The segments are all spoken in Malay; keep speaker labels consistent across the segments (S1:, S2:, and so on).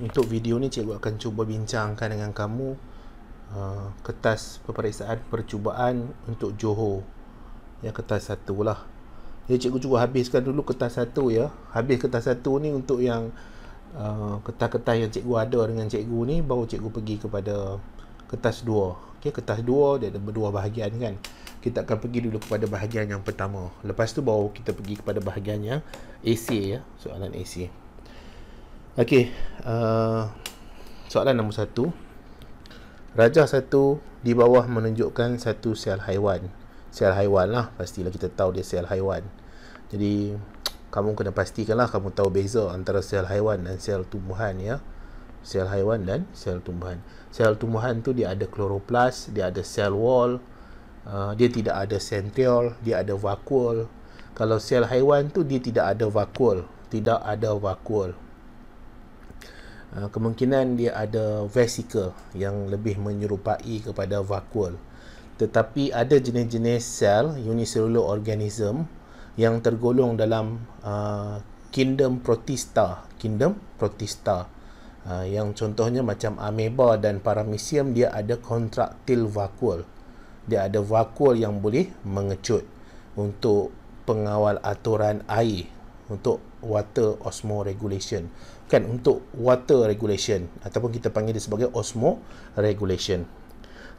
S1: Untuk video ni cikgu akan cuba bincangkan dengan kamu uh, kertas peperiksaan percubaan untuk Johor. yang kertas satu lah. Ya cikgu cuba habiskan dulu kertas satu ya. Habis kertas satu ni untuk yang uh, kertas-kertas yang cikgu ada dengan cikgu ni baru cikgu pergi kepada kertas dua. Okey kertas dua dia ada berdua bahagian kan. Kita akan pergi dulu kepada bahagian yang pertama. Lepas tu baru kita pergi kepada bahagian yang AC ya. Soalan AC. Okay uh, Soalan nombor satu Rajah satu Di bawah menunjukkan satu sel haiwan Sel haiwan lah Pastilah kita tahu dia sel haiwan Jadi Kamu kena pastikan lah Kamu tahu beza antara sel haiwan dan sel tumbuhan ya Sel haiwan dan sel tumbuhan Sel tumbuhan tu dia ada kloroplas Dia ada sel wall uh, Dia tidak ada sentriol Dia ada vakuol Kalau sel haiwan tu dia tidak ada vakuol Tidak ada vakuol Ah, kemungkinan dia ada vesikel yang lebih menyerupai kepada vakuol tetapi ada jenis-jenis sel unicellular organism yang tergolong dalam uh, kingdom protista kingdom protista uh, yang contohnya macam ameba dan paramecium dia ada contractile vakuol dia ada vakuol yang boleh mengecut untuk pengawal aturan air untuk water osmoregulation kan untuk water regulation ataupun kita panggil dia sebagai osmo regulation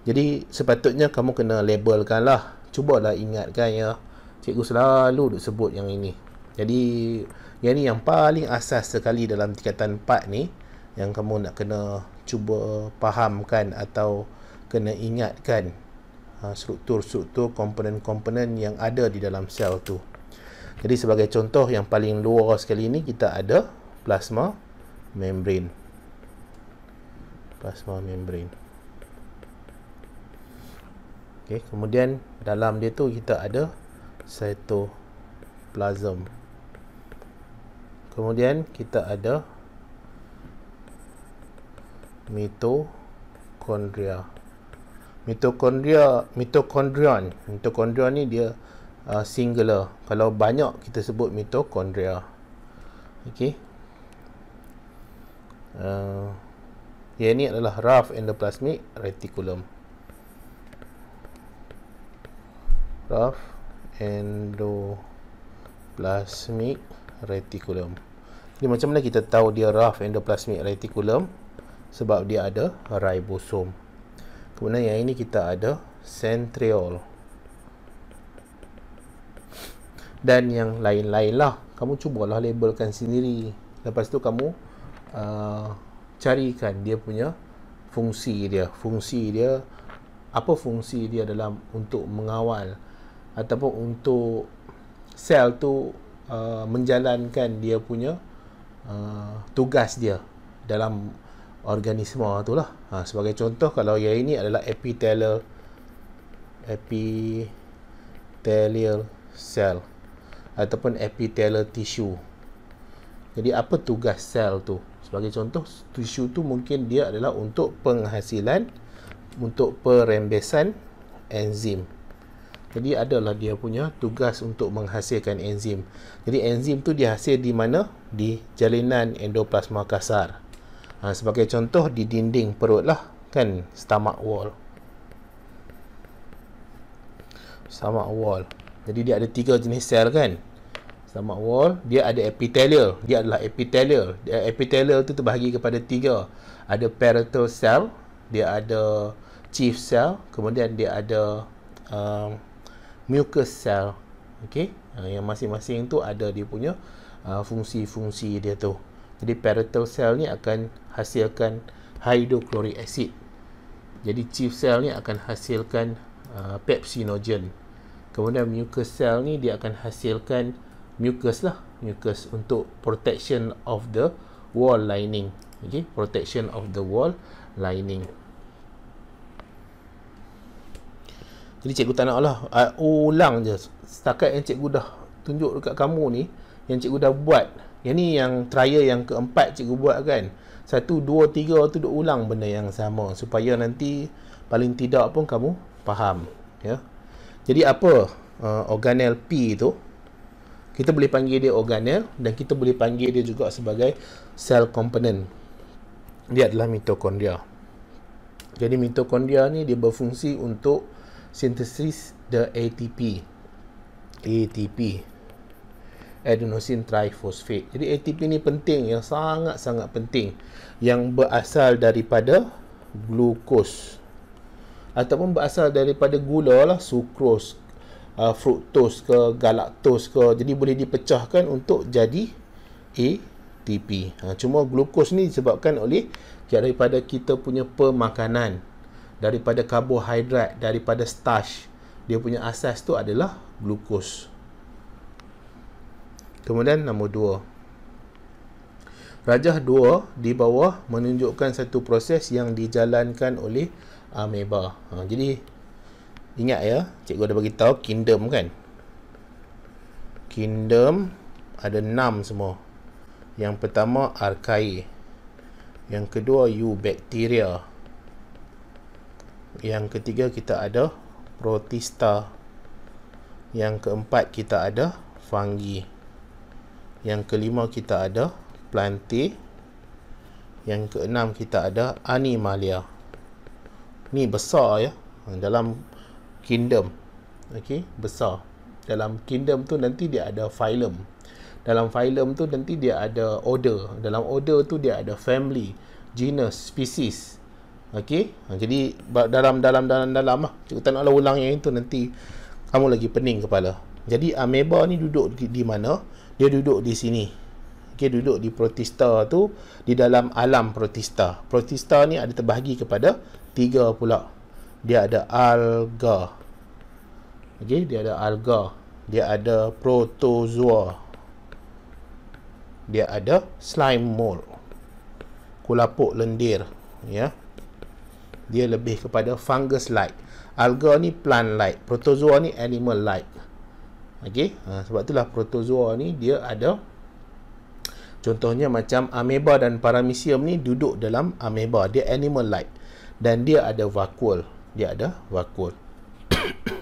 S1: jadi sepatutnya kamu kena labelkan lah cubalah ingatkan ya cikgu selalu duk sebut yang ini jadi yang ni yang paling asas sekali dalam tingkatan 4 ni yang kamu nak kena cuba fahamkan atau kena ingatkan ha, struktur-struktur komponen-komponen yang ada di dalam sel tu jadi sebagai contoh yang paling luar sekali ni kita ada plasma membrane plasma membrane okey kemudian dalam dia tu kita ada cytoplasm kemudian kita ada mitokondria mitokondria mitokondrion mitokondria ni dia uh, singular kalau banyak kita sebut mitokondria okey uh, yang ini adalah rough endoplasmic reticulum rough endoplasmic reticulum jadi macam mana kita tahu dia rough endoplasmic reticulum sebab dia ada ribosom kemudian yang ini kita ada centriol dan yang lain-lain lah kamu cubalah labelkan sendiri lepas tu kamu uh, carikan dia punya fungsi dia fungsi dia apa fungsi dia dalam untuk mengawal ataupun untuk sel tu uh, menjalankan dia punya uh, tugas dia dalam organisma tu lah ha, sebagai contoh kalau yang ini adalah epithelial epithelial cell ataupun epithelial tissue jadi apa tugas sel tu sebagai contoh tisu tu mungkin dia adalah untuk penghasilan untuk perembesan enzim jadi adalah dia punya tugas untuk menghasilkan enzim jadi enzim tu dihasil di mana di jalinan endoplasma kasar ha, sebagai contoh di dinding perut lah kan stomach wall stomach wall jadi dia ada tiga jenis sel kan stomach wall dia ada epithelial dia adalah epithelial dia epithelial tu terbahagi kepada tiga ada parietal cell dia ada chief cell kemudian dia ada um, uh, mucus cell okey uh, yang masing-masing tu ada dia punya uh, fungsi-fungsi dia tu jadi parietal cell ni akan hasilkan hydrochloric acid jadi chief cell ni akan hasilkan uh, pepsinogen kemudian mucus cell ni dia akan hasilkan mucus lah mucus untuk protection of the wall lining okay protection of the wall lining jadi cikgu tak nak lah uh, ulang je setakat yang cikgu dah tunjuk dekat kamu ni yang cikgu dah buat yang ni yang trial yang keempat cikgu buat kan satu, dua, tiga tu duk ulang benda yang sama supaya nanti paling tidak pun kamu faham ya jadi apa uh, ah, organel P tu kita boleh panggil dia organel dan kita boleh panggil dia juga sebagai cell component. Dia adalah mitokondria. Jadi mitokondria ni dia berfungsi untuk sintesis the ATP. ATP. Adenosine triphosphate. Jadi ATP ni penting yang sangat-sangat penting yang berasal daripada glukos ataupun berasal daripada gula lah sucrose uh, fruktos ke galaktos ke jadi boleh dipecahkan untuk jadi ATP ha, cuma glukos ni disebabkan oleh daripada kita punya pemakanan daripada karbohidrat daripada starch dia punya asas tu adalah glukos kemudian nombor dua. Rajah 2 di bawah menunjukkan satu proses yang dijalankan oleh ameba. Ha, jadi Ingat ya, cikgu dah beritahu kingdom kan? Kingdom ada enam semua. Yang pertama archae. Yang kedua eubacteria. Yang ketiga kita ada protista. Yang keempat kita ada fungi. Yang kelima kita ada plantae. Yang keenam kita ada animalia. Ni besar ya. Dalam kingdom okey besar dalam kingdom tu nanti dia ada phylum dalam phylum tu nanti dia ada order dalam order tu dia ada family genus species okey ha, jadi dalam dalam dalam dalam lah cikgu tak naklah ulang yang itu nanti kamu lagi pening kepala jadi ameba ni duduk di, di mana dia duduk di sini okey duduk di protista tu di dalam alam protista protista ni ada terbahagi kepada tiga pula dia ada alga Okey, dia ada alga, dia ada protozoa. Dia ada slime mold. Kulapuk lendir, ya. Dia lebih kepada fungus like. Alga ni plant like, protozoa ni animal like. Okey, ha, sebab itulah protozoa ni dia ada contohnya macam ameba dan paramecium ni duduk dalam ameba, dia animal like dan dia ada vakuol, dia ada vakuol.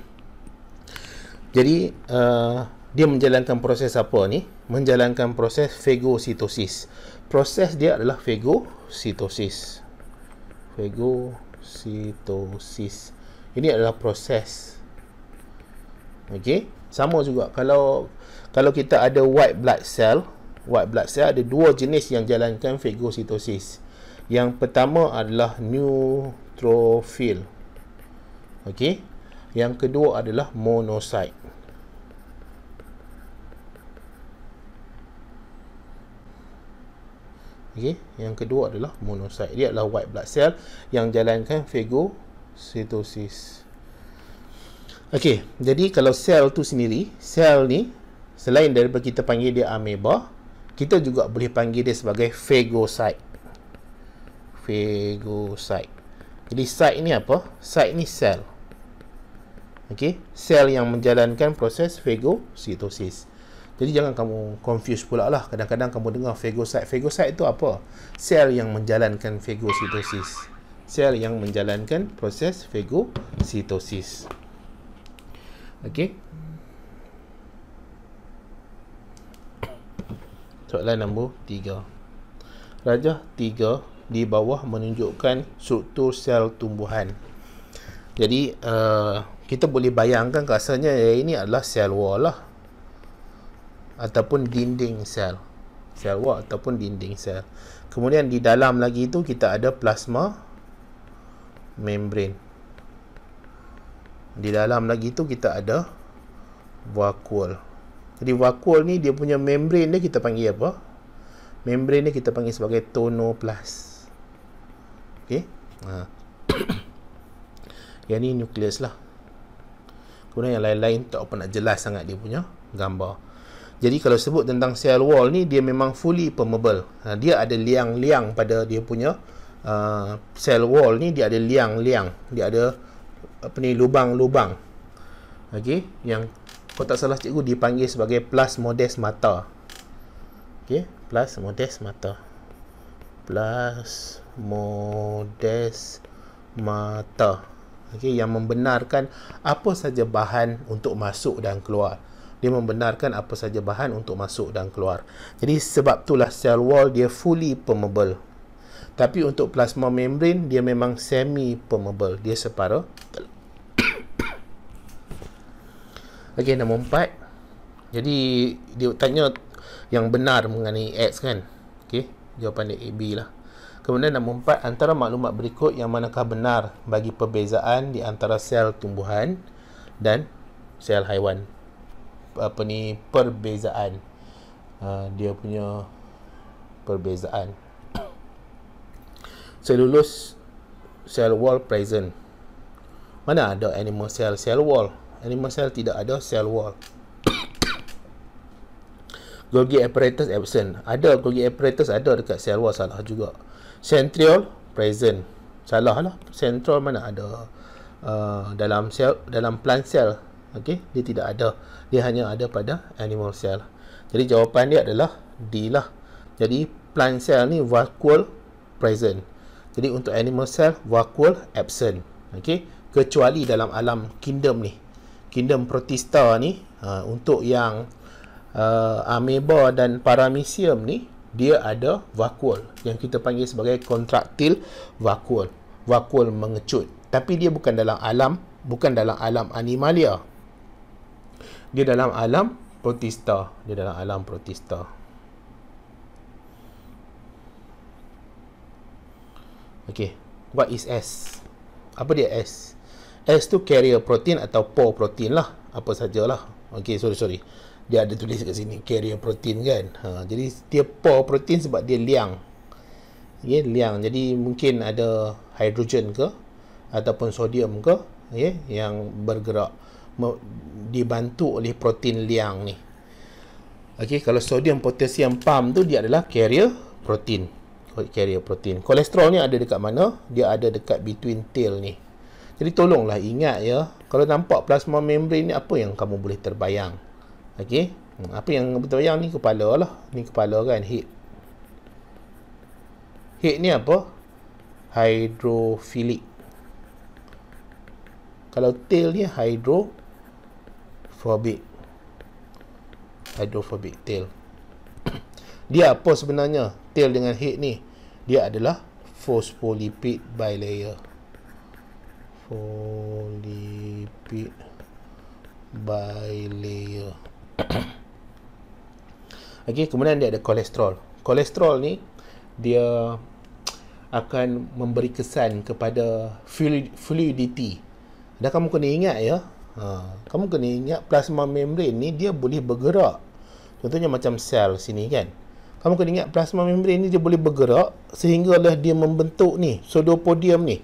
S1: Jadi uh, dia menjalankan proses apa ni? Menjalankan proses fagositosis. Proses dia adalah fagositosis. Fagositosis. Ini adalah proses. Okey, sama juga kalau kalau kita ada white blood cell, white blood cell ada dua jenis yang jalankan fagositosis. Yang pertama adalah neutrophil. Okey. Yang kedua adalah monocyte. Okey, yang kedua adalah monosit. Dia adalah white blood cell yang jalankan phagocytosis. Okey, jadi kalau sel tu sendiri, sel ni selain daripada kita panggil dia ameba, kita juga boleh panggil dia sebagai phagocyte. Phagocyte. Jadi site ni apa? Site ni sel. Okey, sel yang menjalankan proses phagocytosis. Jadi jangan kamu confuse pula lah. Kadang-kadang kamu dengar fagocyte. Fagocyte itu apa? Sel yang menjalankan fagocytosis. Sel yang menjalankan proses fagocytosis. Okey. Soalan nombor tiga. Rajah tiga di bawah menunjukkan struktur sel tumbuhan. Jadi, uh, kita boleh bayangkan rasanya ya, eh, ini adalah sel wall lah ataupun dinding sel sel wak ataupun dinding sel kemudian di dalam lagi itu kita ada plasma membrane di dalam lagi itu kita ada vakuol jadi vakuol ni dia punya membrane dia kita panggil apa membrane ni kita panggil sebagai tonoplas ok ha. yang ni nukleus lah kemudian yang lain-lain tak apa nak jelas sangat dia punya gambar jadi kalau sebut tentang cell wall ni dia memang fully permeable. Ha, dia ada liang-liang pada dia punya uh, cell wall ni dia ada liang-liang. Dia ada apa ni lubang-lubang. Okey, yang kau tak salah cikgu dipanggil sebagai plasmodes mata. Okey, plasmodes mata. Plasmodes mata. Okey, yang membenarkan apa saja bahan untuk masuk dan keluar dia membenarkan apa saja bahan untuk masuk dan keluar. Jadi sebab itulah cell wall dia fully permeable. Tapi untuk plasma membrane dia memang semi permeable. Dia separa. Okey, nombor empat. Jadi dia tanya yang benar mengenai X kan? Okey, jawapan dia AB lah. Kemudian nombor empat, antara maklumat berikut yang manakah benar bagi perbezaan di antara sel tumbuhan dan sel haiwan apa ni perbezaan uh, dia punya perbezaan saya lulus cell wall present mana ada animal cell cell wall animal cell tidak ada cell wall Golgi apparatus absent ada Golgi apparatus ada dekat cell wall salah juga centriol present salah lah centriol mana ada uh, dalam cell dalam plant cell okey dia tidak ada dia hanya ada pada animal cell. Jadi jawapan dia adalah D lah. Jadi plant cell ni vacuole present. Jadi untuk animal cell vacuole absent. Okey, kecuali dalam alam kingdom ni. Kingdom protista ni uh, untuk yang uh, amoeba dan paramecium ni dia ada vacuole yang kita panggil sebagai contractile vacuole. Vacuole mengecut. Tapi dia bukan dalam alam bukan dalam alam animalia dia dalam alam protista dia dalam alam protista Okay, what is S? Apa dia S? S tu carrier protein atau pore protein lah. Apa sajalah. Okay, sorry, sorry. Dia ada tulis kat sini, carrier protein kan. Ha, jadi, dia pore protein sebab dia liang. Ya, okay, liang. Jadi, mungkin ada hidrogen ke ataupun sodium ke okay, yang bergerak dibantu oleh protein liang ni. Okey, kalau sodium potassium pump tu dia adalah carrier protein. Carrier protein. Kolesterol ni ada dekat mana? Dia ada dekat between tail ni. Jadi tolonglah ingat ya, kalau nampak plasma membrane ni apa yang kamu boleh terbayang. Okey. Hmm, apa yang terbayang ni kepala lah. Ni kepala kan, head. Head ni apa? Hydrophilic. Kalau tail ni hydrophilic hydrophobic hydrophobic tail dia apa sebenarnya tail dengan head ni dia adalah phospholipid bilayer phospholipid bilayer ok kemudian dia ada kolesterol kolesterol ni dia akan memberi kesan kepada fluidity dan kamu kena ingat ya Ha, kamu kena ingat plasma membrane ni dia boleh bergerak. Contohnya macam sel sini kan. Kamu kena ingat plasma membrane ni dia boleh bergerak sehingga lah dia membentuk ni sodopodium ni.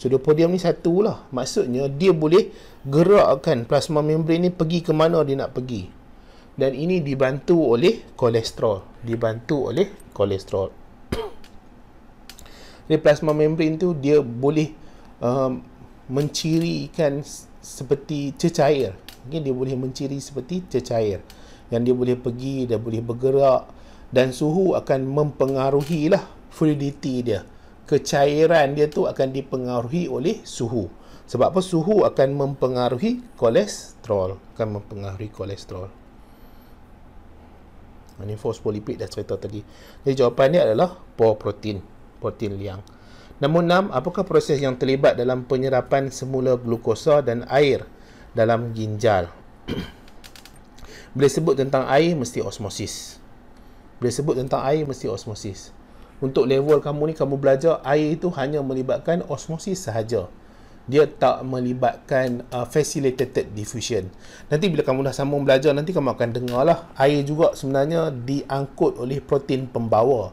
S1: Sodopodium ni satu lah. Maksudnya dia boleh gerakkan plasma membrane ni pergi ke mana dia nak pergi. Dan ini dibantu oleh kolesterol. Dibantu oleh kolesterol. Jadi plasma membrane tu dia boleh um, mencirikan seperti cecair okay, dia boleh menciri seperti cecair yang dia boleh pergi dia boleh bergerak dan suhu akan mempengaruhi lah fluidity dia kecairan dia tu akan dipengaruhi oleh suhu sebab apa suhu akan mempengaruhi kolesterol akan mempengaruhi kolesterol ini fosfolipid dah cerita tadi jadi jawapan dia adalah poor protein protein liang Namun, enam, apakah proses yang terlibat dalam penyerapan semula glukosa dan air dalam ginjal? Bila sebut tentang air, mesti osmosis. Bila sebut tentang air, mesti osmosis. Untuk level kamu ni, kamu belajar air itu hanya melibatkan osmosis sahaja. Dia tak melibatkan uh, facilitated diffusion. Nanti bila kamu dah sambung belajar, nanti kamu akan dengar lah. Air juga sebenarnya diangkut oleh protein pembawa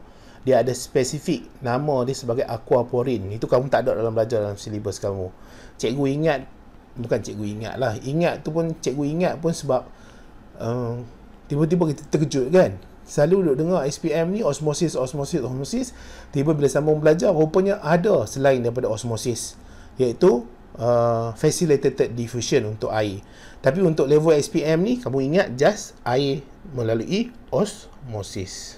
S1: dia ada spesifik nama dia sebagai aquaporin itu kamu tak ada dalam belajar dalam silibus kamu cikgu ingat bukan cikgu ingat lah ingat tu pun cikgu ingat pun sebab um, tiba-tiba kita terkejut kan selalu duduk dengar SPM ni osmosis osmosis osmosis tiba bila sambung belajar rupanya ada selain daripada osmosis iaitu uh, facilitated diffusion untuk air tapi untuk level SPM ni kamu ingat just air melalui osmosis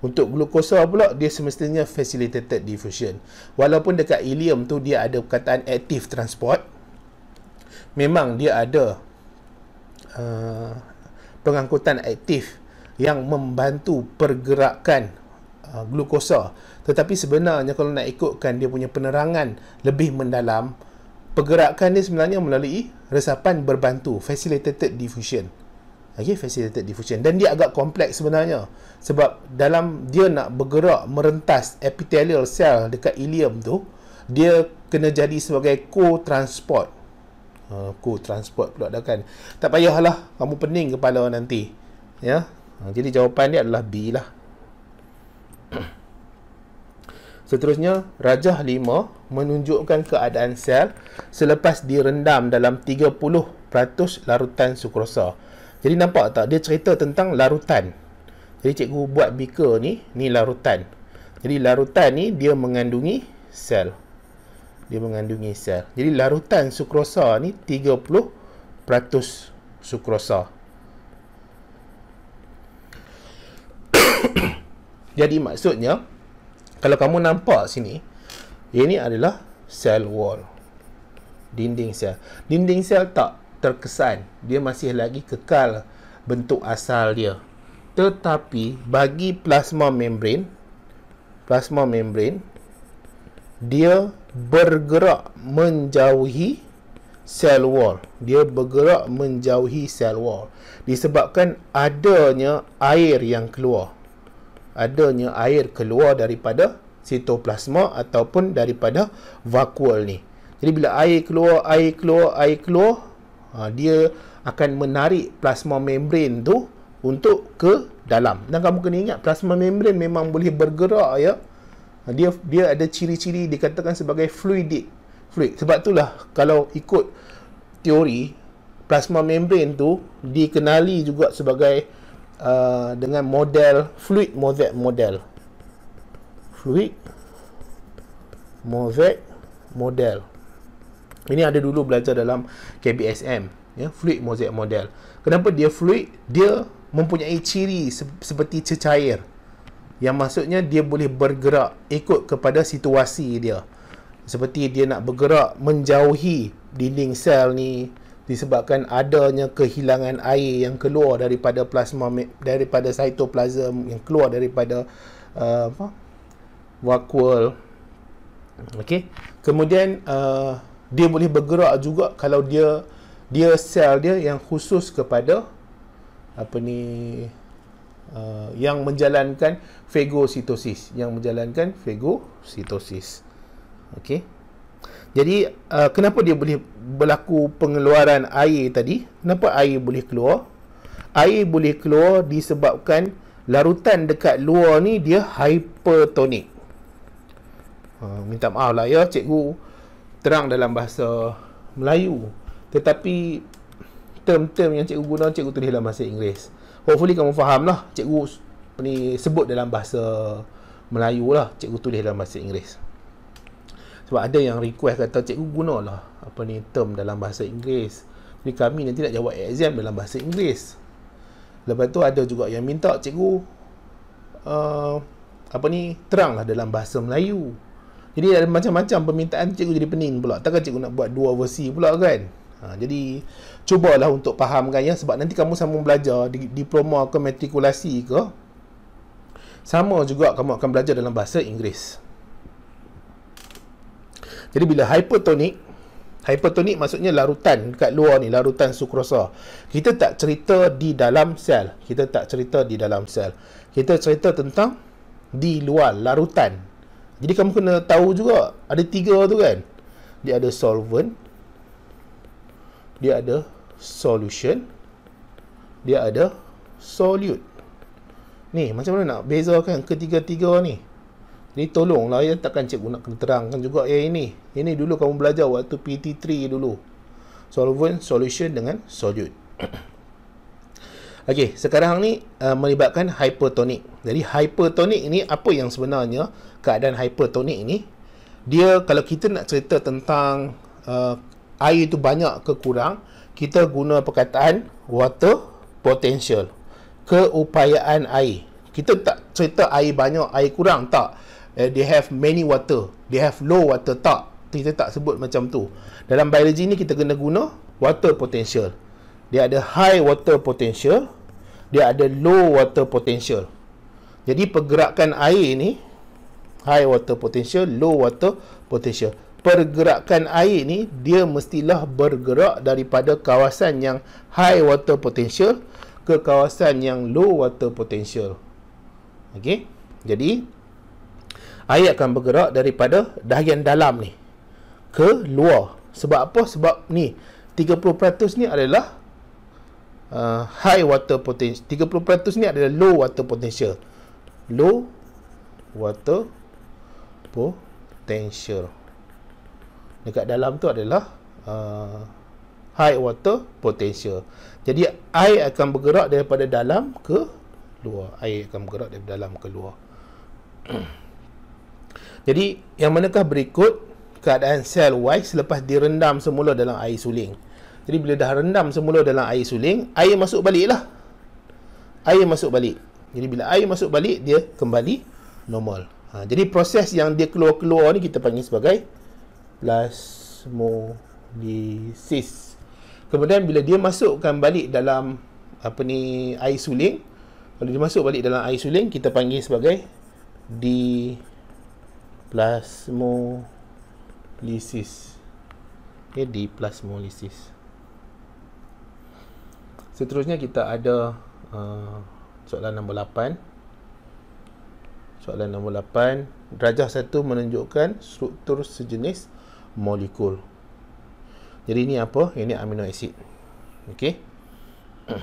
S1: untuk glukosa pula dia semestinya facilitated diffusion. Walaupun dekat ileum tu dia ada perkataan active transport. Memang dia ada uh, pengangkutan aktif yang membantu pergerakan uh, glukosa. Tetapi sebenarnya kalau nak ikutkan dia punya penerangan lebih mendalam, pergerakan dia sebenarnya melalui resapan berbantu, facilitated diffusion okay, facilitated diffusion dan dia agak kompleks sebenarnya sebab dalam dia nak bergerak merentas epithelial cell dekat ilium tu dia kena jadi sebagai co-transport uh, co-transport pula dah kan tak payahlah kamu pening kepala nanti ya yeah? Ha, uh, jadi jawapan dia adalah B lah Seterusnya, Rajah 5 menunjukkan keadaan sel selepas direndam dalam 30% larutan sukrosa. Jadi nampak tak dia cerita tentang larutan. Jadi cikgu buat beaker ni, ni larutan. Jadi larutan ni dia mengandungi sel. Dia mengandungi sel. Jadi larutan sukrosa ni 30% sukrosa. Jadi maksudnya kalau kamu nampak sini, ini adalah sel wall. Dinding sel. Dinding sel tak terkesan dia masih lagi kekal bentuk asal dia tetapi bagi plasma membrane plasma membrane dia bergerak menjauhi cell wall dia bergerak menjauhi cell wall disebabkan adanya air yang keluar adanya air keluar daripada sitoplasma ataupun daripada vakuol ni jadi bila air keluar air keluar air keluar ha, dia akan menarik plasma membrane tu untuk ke dalam dan kamu kena ingat plasma membrane memang boleh bergerak ya ah, dia dia ada ciri-ciri dikatakan sebagai fluidic fluid sebab itulah kalau ikut teori plasma membrane tu dikenali juga sebagai uh, dengan model fluid mosaic model fluid mosaic model ini ada dulu belajar dalam KBSM, ya, fluid mosaic model. Kenapa dia fluid? Dia mempunyai ciri se- seperti cecair. Yang maksudnya dia boleh bergerak ikut kepada situasi dia. Seperti dia nak bergerak menjauhi dinding sel ni disebabkan adanya kehilangan air yang keluar daripada plasma daripada cytoplasm yang keluar daripada uh, apa? vacuole. Okey. Kemudian uh, dia boleh bergerak juga kalau dia dia sel dia yang khusus kepada apa ni uh, yang menjalankan fagositosis yang menjalankan fagositosis. okey jadi uh, kenapa dia boleh berlaku pengeluaran air tadi kenapa air boleh keluar air boleh keluar disebabkan larutan dekat luar ni dia hypertonik uh, minta maaf lah ya cikgu terang dalam bahasa Melayu tetapi term-term yang cikgu guna cikgu tulis dalam bahasa Inggeris hopefully kamu faham lah cikgu ni sebut dalam bahasa Melayu lah cikgu tulis dalam bahasa Inggeris sebab ada yang request kata cikgu lah apa ni term dalam bahasa Inggeris jadi kami nanti nak jawab exam dalam bahasa Inggeris lepas tu ada juga yang minta cikgu uh, apa ni terang lah dalam bahasa Melayu jadi ada macam-macam permintaan cikgu jadi pening pula. Takkan cikgu nak buat dua versi pula kan? Ha, jadi cubalah untuk fahamkan ya sebab nanti kamu sambung belajar di, diploma ke matrikulasi ke sama juga kamu akan belajar dalam bahasa Inggeris. Jadi bila hypertonic hypertonic maksudnya larutan dekat luar ni larutan sukrosa. Kita tak cerita di dalam sel. Kita tak cerita di dalam sel. Kita cerita tentang di luar larutan jadi kamu kena tahu juga ada tiga tu kan. Dia ada solvent, dia ada solution, dia ada solute. Ni macam mana nak bezakan ketiga-tiga ni? Ni tolonglah ya takkan cikgu nak kena terangkan juga yang eh, ini. Ini dulu kamu belajar waktu PT3 dulu. Solvent, solution dengan solute. Okey, sekarang ni uh, melibatkan hypertonic. Jadi hypertonic ni apa yang sebenarnya? keadaan hypertonic ini dia kalau kita nak cerita tentang uh, air itu banyak ke kurang kita guna perkataan water potential keupayaan air kita tak cerita air banyak air kurang tak uh, they have many water they have low water tak kita tak sebut macam tu dalam biologi ni kita kena guna water potential dia ada high water potential dia ada low water potential jadi pergerakan air ni high water potential, low water potential. Pergerakan air ni dia mestilah bergerak daripada kawasan yang high water potential ke kawasan yang low water potential. Okey. Jadi air akan bergerak daripada dahian dalam ni ke luar. Sebab apa? Sebab ni 30% ni adalah uh, high water potential. 30% ni adalah low water potential. Low water potential dekat dalam tu adalah uh, high water potential jadi air akan bergerak daripada dalam ke luar air akan bergerak daripada dalam ke luar jadi yang manakah berikut keadaan sel Y selepas direndam semula dalam air suling jadi bila dah rendam semula dalam air suling air masuk balik lah air masuk balik jadi bila air masuk balik dia kembali normal Ha, jadi proses yang dia keluar-keluar ni kita panggil sebagai plasmolisis. Kemudian bila dia masukkan balik dalam apa ni air suling, kalau dia masuk balik dalam air suling kita panggil sebagai di plasmolisis. Okay, ya, di plasmolisis. Seterusnya kita ada uh, soalan nombor 8 soalan nombor 8 darjah 1 menunjukkan struktur sejenis molekul jadi ini apa ini amino acid okey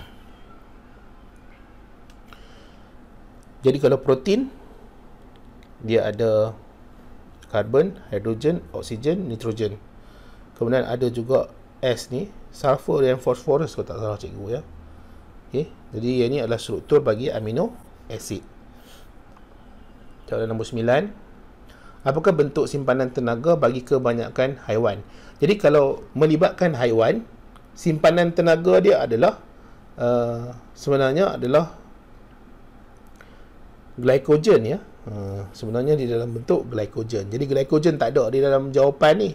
S1: jadi kalau protein dia ada karbon, hidrogen, oksigen, nitrogen. Kemudian ada juga S ni, sulfur dan fosforus kalau tak salah cikgu ya. Okey, jadi ini adalah struktur bagi amino acid. Soalan nombor 9. Apakah bentuk simpanan tenaga bagi kebanyakan haiwan? Jadi kalau melibatkan haiwan, simpanan tenaga dia adalah uh, sebenarnya adalah glycogen ya. Uh, sebenarnya di dalam bentuk glycogen. Jadi glycogen tak ada di dalam jawapan ni.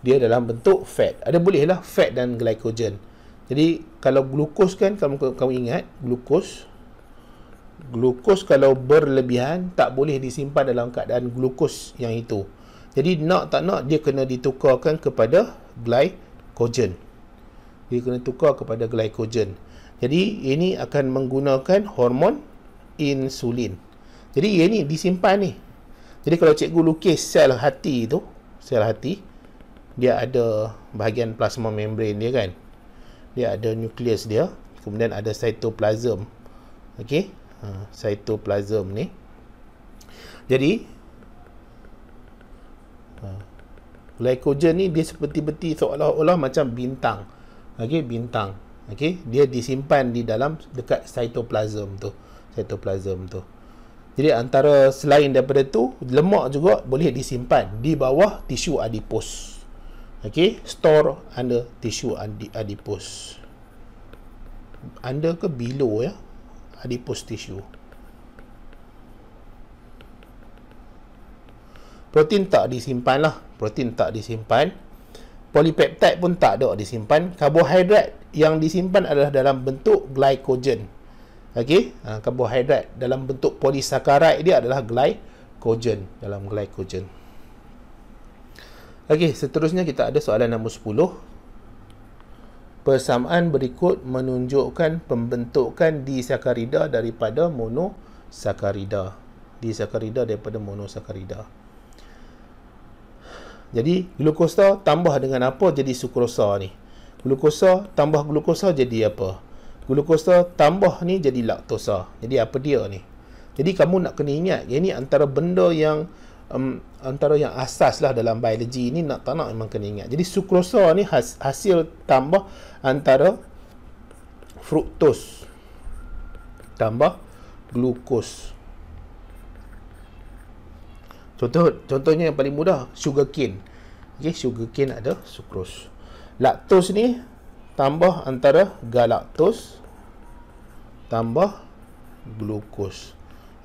S1: Dia dalam bentuk fat. Ada bolehlah fat dan glycogen. Jadi kalau glukos kan kamu kamu ingat glukos glukos kalau berlebihan tak boleh disimpan dalam keadaan glukos yang itu jadi nak tak nak dia kena ditukarkan kepada glycogen dia kena tukar kepada glycogen jadi ini akan menggunakan hormon insulin jadi ia ni disimpan ni jadi kalau cikgu lukis sel hati tu sel hati dia ada bahagian plasma membrane dia kan dia ada nukleus dia kemudian ada cytoplasm okey Ha, cytoplasm ni jadi ha, glycogen ni dia seperti-peti seolah-olah macam bintang ok bintang ok dia disimpan di dalam dekat cytoplasm tu cytoplasm tu jadi antara selain daripada tu lemak juga boleh disimpan di bawah tisu adipos ok store under tisu adipos under ke below ya adipose tissue. Protein tak disimpan lah. Protein tak disimpan. Polipeptide pun tak ada disimpan. Karbohidrat yang disimpan adalah dalam bentuk glycogen. Okey, karbohidrat ah, dalam bentuk polisakarat dia adalah glycogen dalam glycogen. Okey, seterusnya kita ada soalan nombor 10. Persamaan berikut menunjukkan pembentukan disakarida daripada monosakarida. Disakarida daripada monosakarida. Jadi glukosa tambah dengan apa jadi sukrosa ni? Glukosa tambah glukosa jadi apa? Glukosa tambah ni jadi laktosa. Jadi apa dia ni? Jadi kamu nak kena ingat, ini antara benda yang um, antara yang asas lah dalam biologi ni nak tak nak memang kena ingat. Jadi sukrosa ni has, hasil tambah antara fruktos tambah glukos. Contoh contohnya yang paling mudah sugar cane, sugarcane. sugar cane ada sukros. Laktos ni tambah antara galaktos tambah glukos.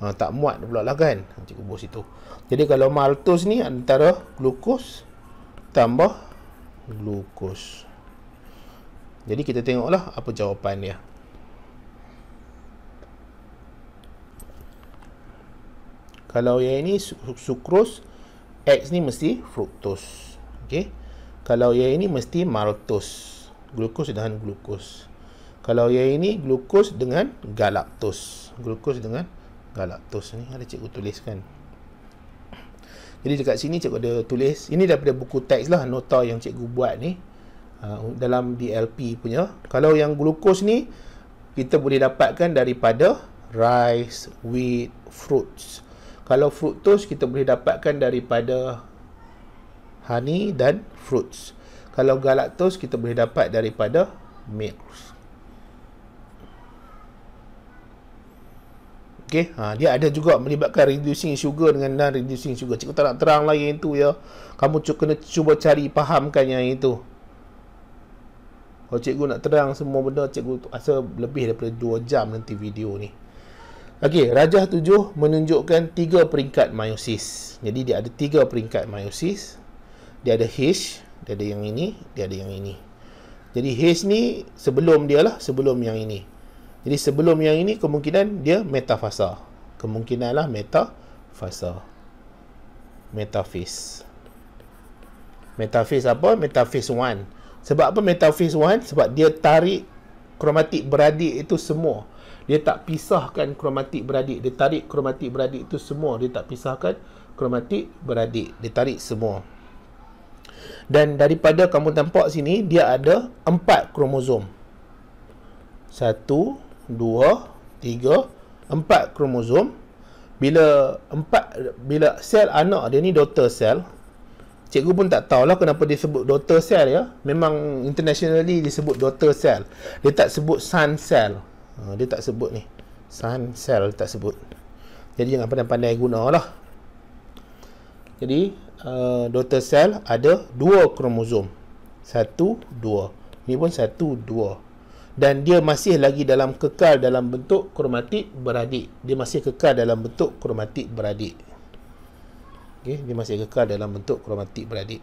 S1: Ha, tak muat pula lah kan cikgu bos itu. Jadi kalau maltos ni antara glukos tambah glukos. Jadi kita tengoklah apa jawapan dia. Kalau yang ini sukros, X ni mesti fruktos. Okay. Kalau yang ini mesti maltos. Glukos dengan glukos. Kalau yang ini glukos dengan galaktos. Glukos dengan galaktos ni ada cikgu tuliskan. Jadi dekat sini cikgu ada tulis. Ini daripada buku teks lah nota yang cikgu buat ni. Uh, dalam DLP punya. Kalau yang glukos ni kita boleh dapatkan daripada rice, wheat, fruits. Kalau fructose kita boleh dapatkan daripada honey dan fruits. Kalau galactose kita boleh dapat daripada milk. Okay. Ha, dia ada juga melibatkan reducing sugar dengan non-reducing sugar. Cikgu tak nak terang lah yang itu ya. Kamu cuba kena cuba cari fahamkan yang itu. Kalau cikgu nak terang semua benda, cikgu rasa lebih daripada 2 jam nanti video ni. Okey, Rajah tujuh menunjukkan tiga peringkat meiosis. Jadi dia ada tiga peringkat meiosis. Dia ada H, dia ada yang ini, dia ada yang ini. Jadi H ni sebelum dia lah, sebelum yang ini. Jadi sebelum yang ini kemungkinan dia metafasa. Kemungkinanlah metafasa. Metafis. Metafis apa? Metafis 1. Sebab apa metafis 1? Sebab dia tarik kromatik beradik itu semua. Dia tak pisahkan kromatik beradik. Dia tarik kromatik beradik itu semua. Dia tak pisahkan kromatik beradik. Dia tarik semua. Dan daripada kamu tampak sini, dia ada empat kromosom. Satu, dua, tiga, empat kromosom. Bila empat, bila sel anak dia ni daughter cell. Cikgu pun tak tahulah kenapa dia sebut daughter cell ya. Memang internationally dia sebut daughter cell. Dia tak sebut son cell. Ha, dia tak sebut ni. Son cell dia tak sebut. Jadi jangan pandai-pandai lah. Jadi uh, daughter cell ada dua kromosom. Satu, dua. Ini pun satu, dua. Dua dan dia masih lagi dalam kekal dalam bentuk kromatik beradik dia masih kekal dalam bentuk kromatik beradik okey dia masih kekal dalam bentuk kromatik beradik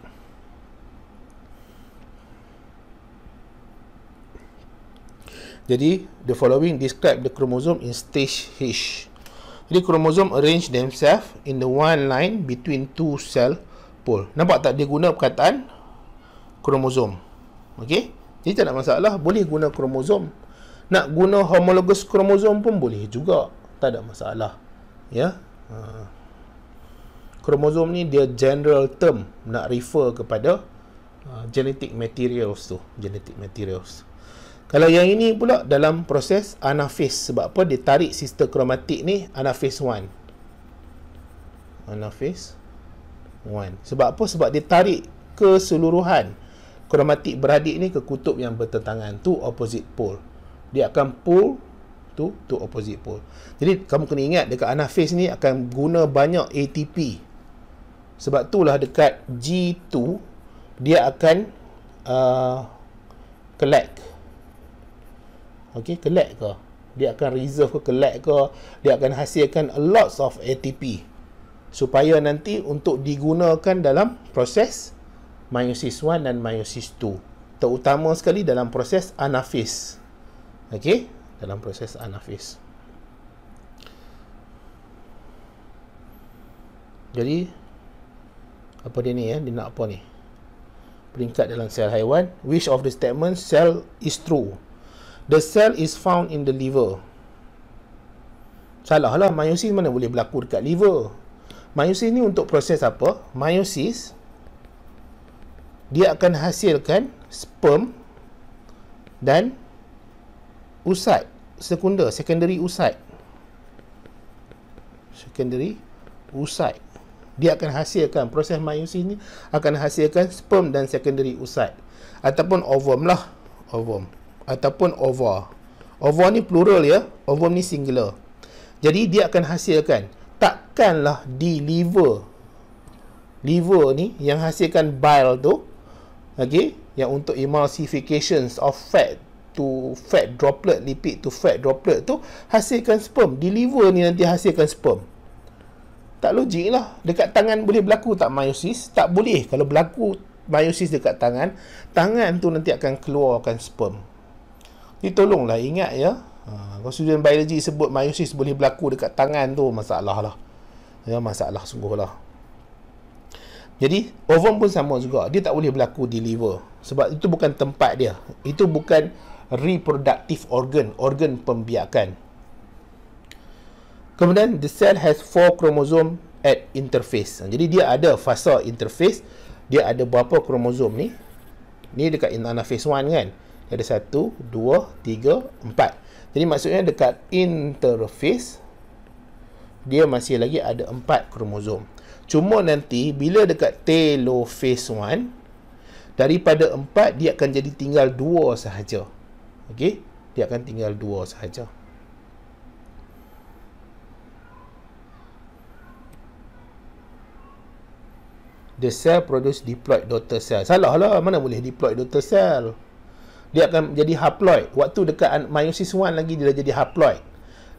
S1: jadi the following describe the chromosome in stage h jadi chromosome arrange themselves in the one line between two cell pole nampak tak dia guna perkataan kromosom okey jadi tak ada masalah Boleh guna kromosom Nak guna homologus kromosom pun boleh juga Tak ada masalah Ya ha. Kromosom ni dia general term Nak refer kepada uh, Genetic materials tu Genetic materials Kalau yang ini pula dalam proses anaphase Sebab apa dia tarik sister kromatik ni Anaphase 1 Anaphase 1 Sebab apa? Sebab dia tarik keseluruhan kromatik beradik ni ke kutub yang bertentangan tu opposite pole dia akan pull tu tu opposite pole jadi kamu kena ingat dekat anaphase ni akan guna banyak ATP sebab tu lah dekat G2 dia akan uh, collect ok collect ke dia akan reserve ke collect ke dia akan hasilkan lots of ATP supaya nanti untuk digunakan dalam proses meiosis 1 dan meiosis 2 terutama sekali dalam proses anafis okey dalam proses anafis jadi apa dia ni ya dia nak apa ni peringkat dalam sel haiwan which of the statement cell is true the cell is found in the liver salah lah meiosis mana boleh berlaku dekat liver meiosis ni untuk proses apa meiosis dia akan hasilkan sperm dan usat sekunder, secondary usat. Secondary usat. Dia akan hasilkan, proses mayosis ini akan hasilkan sperm dan secondary usat. Ataupun ovum lah. Ovum. Ataupun ova. Ova ni plural ya. Ovum ni singular. Jadi dia akan hasilkan. Takkanlah di liver. Liver ni yang hasilkan bile tu okay, yang untuk emulsifications of fat to fat droplet lipid to fat droplet tu hasilkan sperm deliver ni nanti hasilkan sperm tak logik lah dekat tangan boleh berlaku tak meiosis tak boleh kalau berlaku meiosis dekat tangan tangan tu nanti akan keluarkan sperm ni tolonglah ingat ya kalau ha, student biology sebut meiosis boleh berlaku dekat tangan tu masalah lah ya masalah sungguh lah jadi ovum pun sama juga. Dia tak boleh berlaku di liver. Sebab itu bukan tempat dia. Itu bukan reproductive organ. Organ pembiakan. Kemudian the cell has four chromosome at interface. Jadi dia ada fasa interface. Dia ada berapa kromosom ni? Ni dekat anaphase 1 kan? Dia ada 1, 2, 3, 4. Jadi maksudnya dekat interface, dia masih lagi ada 4 kromosom. Cuma nanti bila dekat telo phase 1 daripada 4 dia akan jadi tinggal 2 sahaja. Okey, dia akan tinggal 2 sahaja. The cell produce diploid daughter cell. Salah lah mana boleh diploid daughter cell. Dia akan jadi haploid. Waktu dekat meiosis 1 lagi dia dah jadi haploid.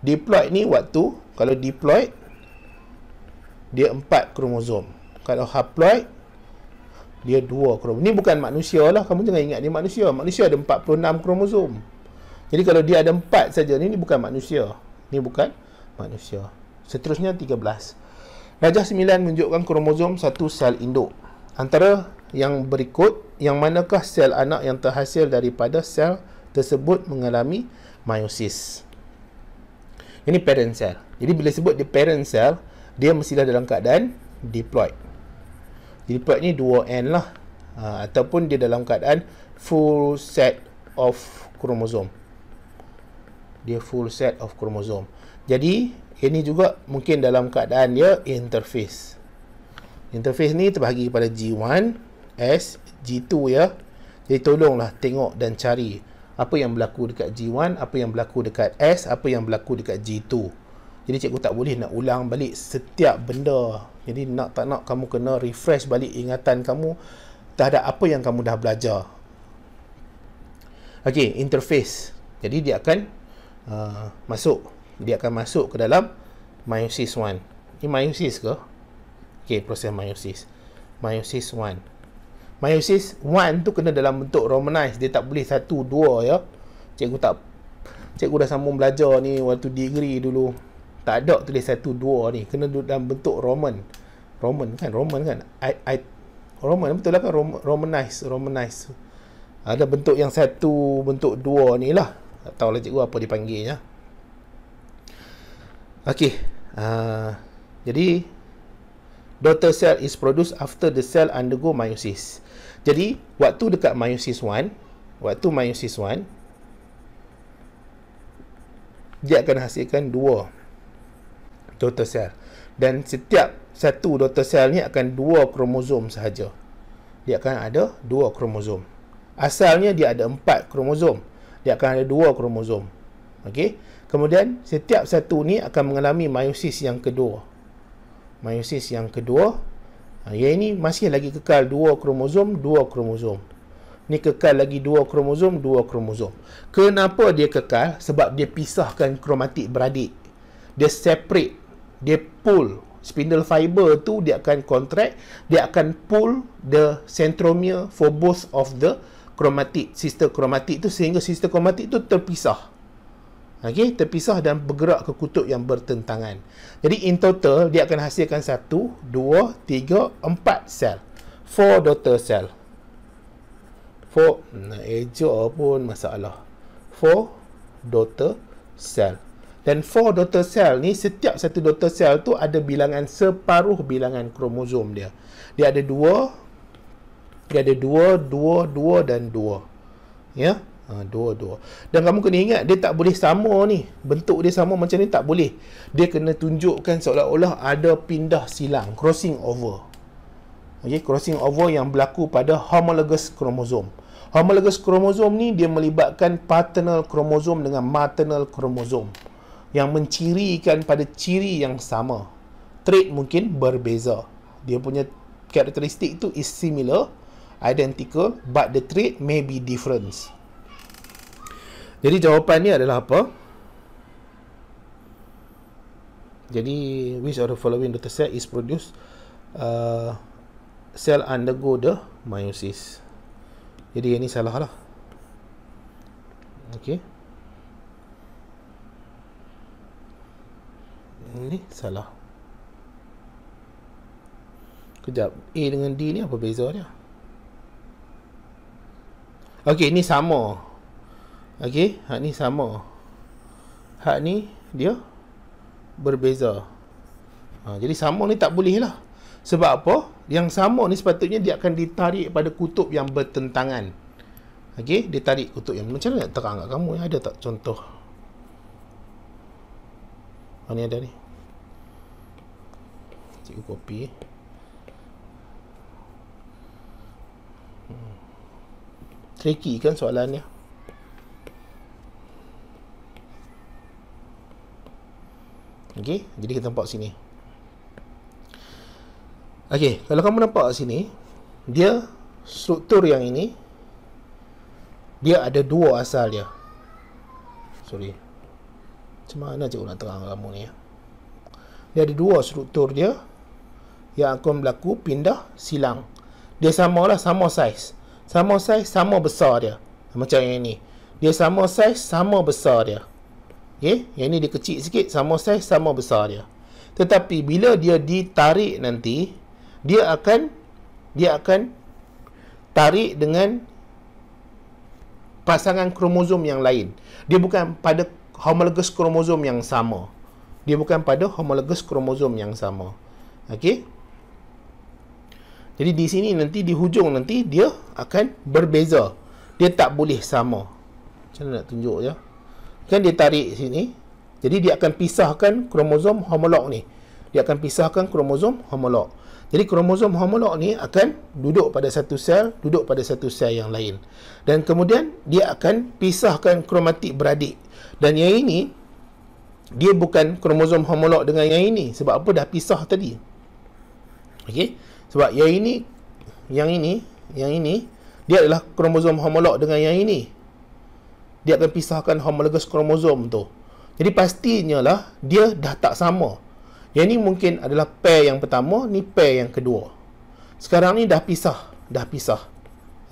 S1: Diploid ni waktu kalau diploid dia empat kromosom. Kalau haploid, dia dua kromosom. Ini bukan manusia lah. Kamu jangan ingat dia manusia. Manusia ada empat puluh enam kromosom. Jadi kalau dia ada empat saja ni, ni bukan manusia. Ini bukan manusia. Seterusnya, tiga belas. Rajah sembilan menunjukkan kromosom satu sel induk. Antara yang berikut, yang manakah sel anak yang terhasil daripada sel tersebut mengalami meiosis? Ini parent cell. Jadi bila sebut dia parent cell, dia mestilah dalam keadaan deployed. Deployed ni dua end lah. Uh, ataupun dia dalam keadaan full set of kromosom. Dia full set of kromosom. Jadi, ini juga mungkin dalam keadaan dia interface. Interface ni terbahagi kepada G1, S, G2 ya. Jadi, tolonglah tengok dan cari apa yang berlaku dekat G1, apa yang berlaku dekat S, apa yang berlaku dekat G2. Jadi cikgu tak boleh nak ulang balik setiap benda. Jadi nak tak nak kamu kena refresh balik ingatan kamu terhadap apa yang kamu dah belajar. Okey, interface. Jadi dia akan uh, masuk. Dia akan masuk ke dalam meiosis 1. Ini meiosis ke? Okey, proses meiosis. Meiosis 1. Meiosis 1 tu kena dalam bentuk romanized. Dia tak boleh satu dua ya. Cikgu tak... Cikgu dah sambung belajar ni waktu degree dulu tak ada tulis satu dua ni kena duduk dalam bentuk roman roman kan roman kan i i roman betul lah kan Rom, romanize romanize ada bentuk yang satu bentuk dua ni lah tak tahu lah cikgu apa dipanggilnya okey uh, jadi daughter cell is produced after the cell undergo meiosis jadi waktu dekat meiosis 1 waktu meiosis 1 dia akan hasilkan dua daughter cell dan setiap satu daughter cell ni akan dua kromosom sahaja dia akan ada dua kromosom asalnya dia ada empat kromosom dia akan ada dua kromosom okey kemudian setiap satu ni akan mengalami meiosis yang kedua meiosis yang kedua ha, yang ini masih lagi kekal dua kromosom dua kromosom ni kekal lagi dua kromosom dua kromosom kenapa dia kekal sebab dia pisahkan kromatik beradik dia separate dia pull spindle fiber tu dia akan contract dia akan pull the centromere for both of the chromatic sister chromatic tu sehingga sister chromatic tu terpisah okey terpisah dan bergerak ke kutub yang bertentangan jadi in total dia akan hasilkan satu, dua, tiga, empat sel four daughter cell four nak eja pun masalah four daughter cell dan four daughter cell ni, setiap satu daughter cell tu ada bilangan separuh bilangan kromosom dia. Dia ada dua, dia ada dua, dua, dua dan dua, Ya? Ha, dua, dua. Dan kamu kena ingat, dia tak boleh sama ni. Bentuk dia sama macam ni, tak boleh. Dia kena tunjukkan seolah-olah ada pindah silang, crossing over. Okay, crossing over yang berlaku pada homologous kromosom. Homologous kromosom ni, dia melibatkan paternal kromosom dengan maternal kromosom yang mencirikan pada ciri yang sama. Trait mungkin berbeza. Dia punya karakteristik tu is similar, identical but the trait may be different. Jadi jawapan ni adalah apa? Jadi which of the following data set is produced uh, cell undergo the meiosis. Jadi yang ni salah lah. Okay. ni salah kejap A dengan D ni apa beza dia ok ni sama ok hak ni sama hak ni dia berbeza ha, jadi sama ni tak boleh lah sebab apa yang sama ni sepatutnya dia akan ditarik pada kutub yang bertentangan ok dia tarik kutub yang macam mana nak terang kat kamu ada tak contoh mana ada ni cikgu kopi hmm. tricky kan soalannya ok jadi kita nampak sini ok kalau kamu nampak sini dia struktur yang ini dia ada dua asal dia sorry macam mana cikgu nak terang kamu ni dia ada dua struktur dia yang akan berlaku pindah silang. Dia sama lah, sama saiz. Sama saiz sama besar dia. Macam yang ni. Dia sama saiz sama besar dia. Okay? yang ni dia kecil sikit sama saiz sama besar dia. Tetapi bila dia ditarik nanti, dia akan dia akan tarik dengan pasangan kromosom yang lain. Dia bukan pada homologus kromosom yang sama. Dia bukan pada homologus kromosom yang sama. Okey? Jadi di sini nanti di hujung nanti dia akan berbeza. Dia tak boleh sama. Macam mana nak tunjuk ya? Kan dia tarik sini. Jadi dia akan pisahkan kromosom homolog ni. Dia akan pisahkan kromosom homolog. Jadi kromosom homolog ni akan duduk pada satu sel, duduk pada satu sel yang lain. Dan kemudian dia akan pisahkan kromatik beradik. Dan yang ini dia bukan kromosom homolog dengan yang ini sebab apa dah pisah tadi. Okey. Sebab yang ini, yang ini, yang ini, dia adalah kromosom homolog dengan yang ini. Dia akan pisahkan homologus kromosom tu. Jadi pastinya lah, dia dah tak sama. Yang ini mungkin adalah pair yang pertama, ni pair yang kedua. Sekarang ni dah pisah, dah pisah.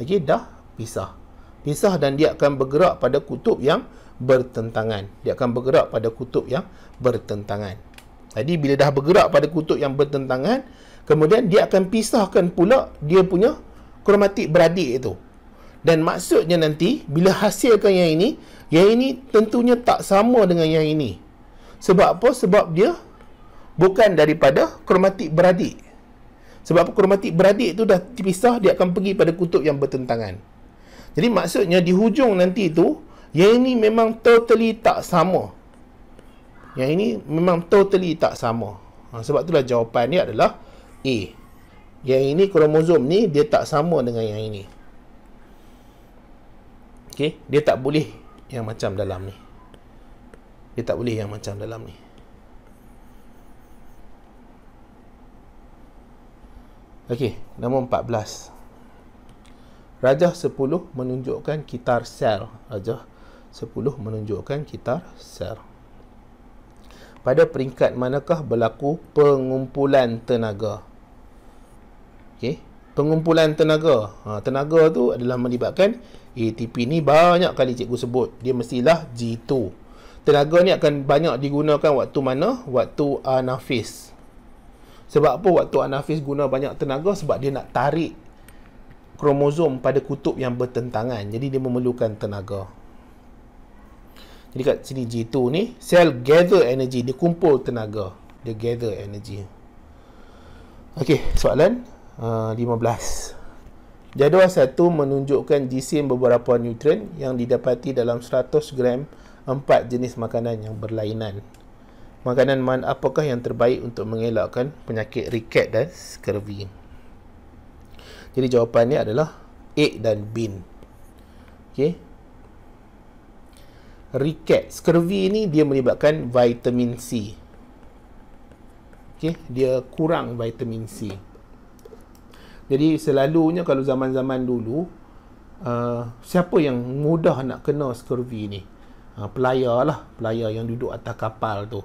S1: Lagi okay, dah pisah. Pisah dan dia akan bergerak pada kutub yang bertentangan. Dia akan bergerak pada kutub yang bertentangan. Jadi bila dah bergerak pada kutub yang bertentangan, kemudian dia akan pisahkan pula dia punya kromatik beradik itu dan maksudnya nanti bila hasilkan yang ini yang ini tentunya tak sama dengan yang ini sebab apa? sebab dia bukan daripada kromatik beradik sebab kromatik beradik itu dah dipisah dia akan pergi pada kutub yang bertentangan jadi maksudnya di hujung nanti itu yang ini memang totally tak sama yang ini memang totally tak sama ha, sebab itulah jawapan dia adalah A. Yang ini kromosom ni dia tak sama dengan yang ini. Okay, dia tak boleh yang macam dalam ni. Dia tak boleh yang macam dalam ni. Okey, nombor 14. Rajah 10 menunjukkan kitar sel. Rajah 10 menunjukkan kitar sel. Pada peringkat manakah berlaku pengumpulan tenaga? okay. pengumpulan tenaga ha, tenaga tu adalah melibatkan ATP ni banyak kali cikgu sebut dia mestilah G2 tenaga ni akan banyak digunakan waktu mana waktu anafis sebab apa waktu anafis guna banyak tenaga sebab dia nak tarik kromosom pada kutub yang bertentangan jadi dia memerlukan tenaga jadi kat sini G2 ni sel gather energy dia kumpul tenaga dia gather energy Okey, soalan uh, 15. Jadual satu menunjukkan jisim beberapa nutrien yang didapati dalam 100 gram empat jenis makanan yang berlainan. Makanan man apakah yang terbaik untuk mengelakkan penyakit riket dan skervi? Jadi jawapannya adalah egg dan bean. Okay? Riket, skurvy ni dia melibatkan vitamin C. Okay? dia kurang vitamin C. Jadi selalunya kalau zaman-zaman dulu uh, siapa yang mudah nak kena scurvy ni? Uh, pelayar lah, pelayar yang duduk atas kapal tu.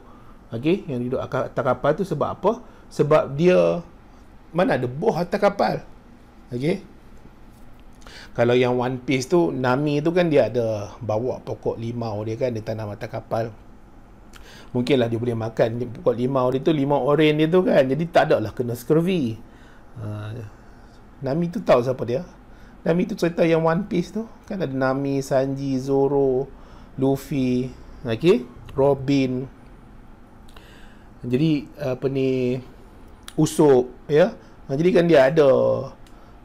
S1: okay yang duduk atas kapal tu sebab apa? Sebab dia mana ada buah atas kapal. okay? Kalau yang One Piece tu, Nami tu kan dia ada bawa pokok limau dia kan, dia tanam atas kapal. Mungkinlah dia boleh makan pokok limau dia tu, limau orange dia tu kan. Jadi tak ada lah kena scurvy. Uh, Nami tu tahu siapa dia. Nami tu cerita yang One Piece tu. Kan ada Nami, Sanji, Zoro, Luffy. Okay? Robin. Jadi, apa ni... Usop, ya. Yeah? Ha, jadi kan dia ada...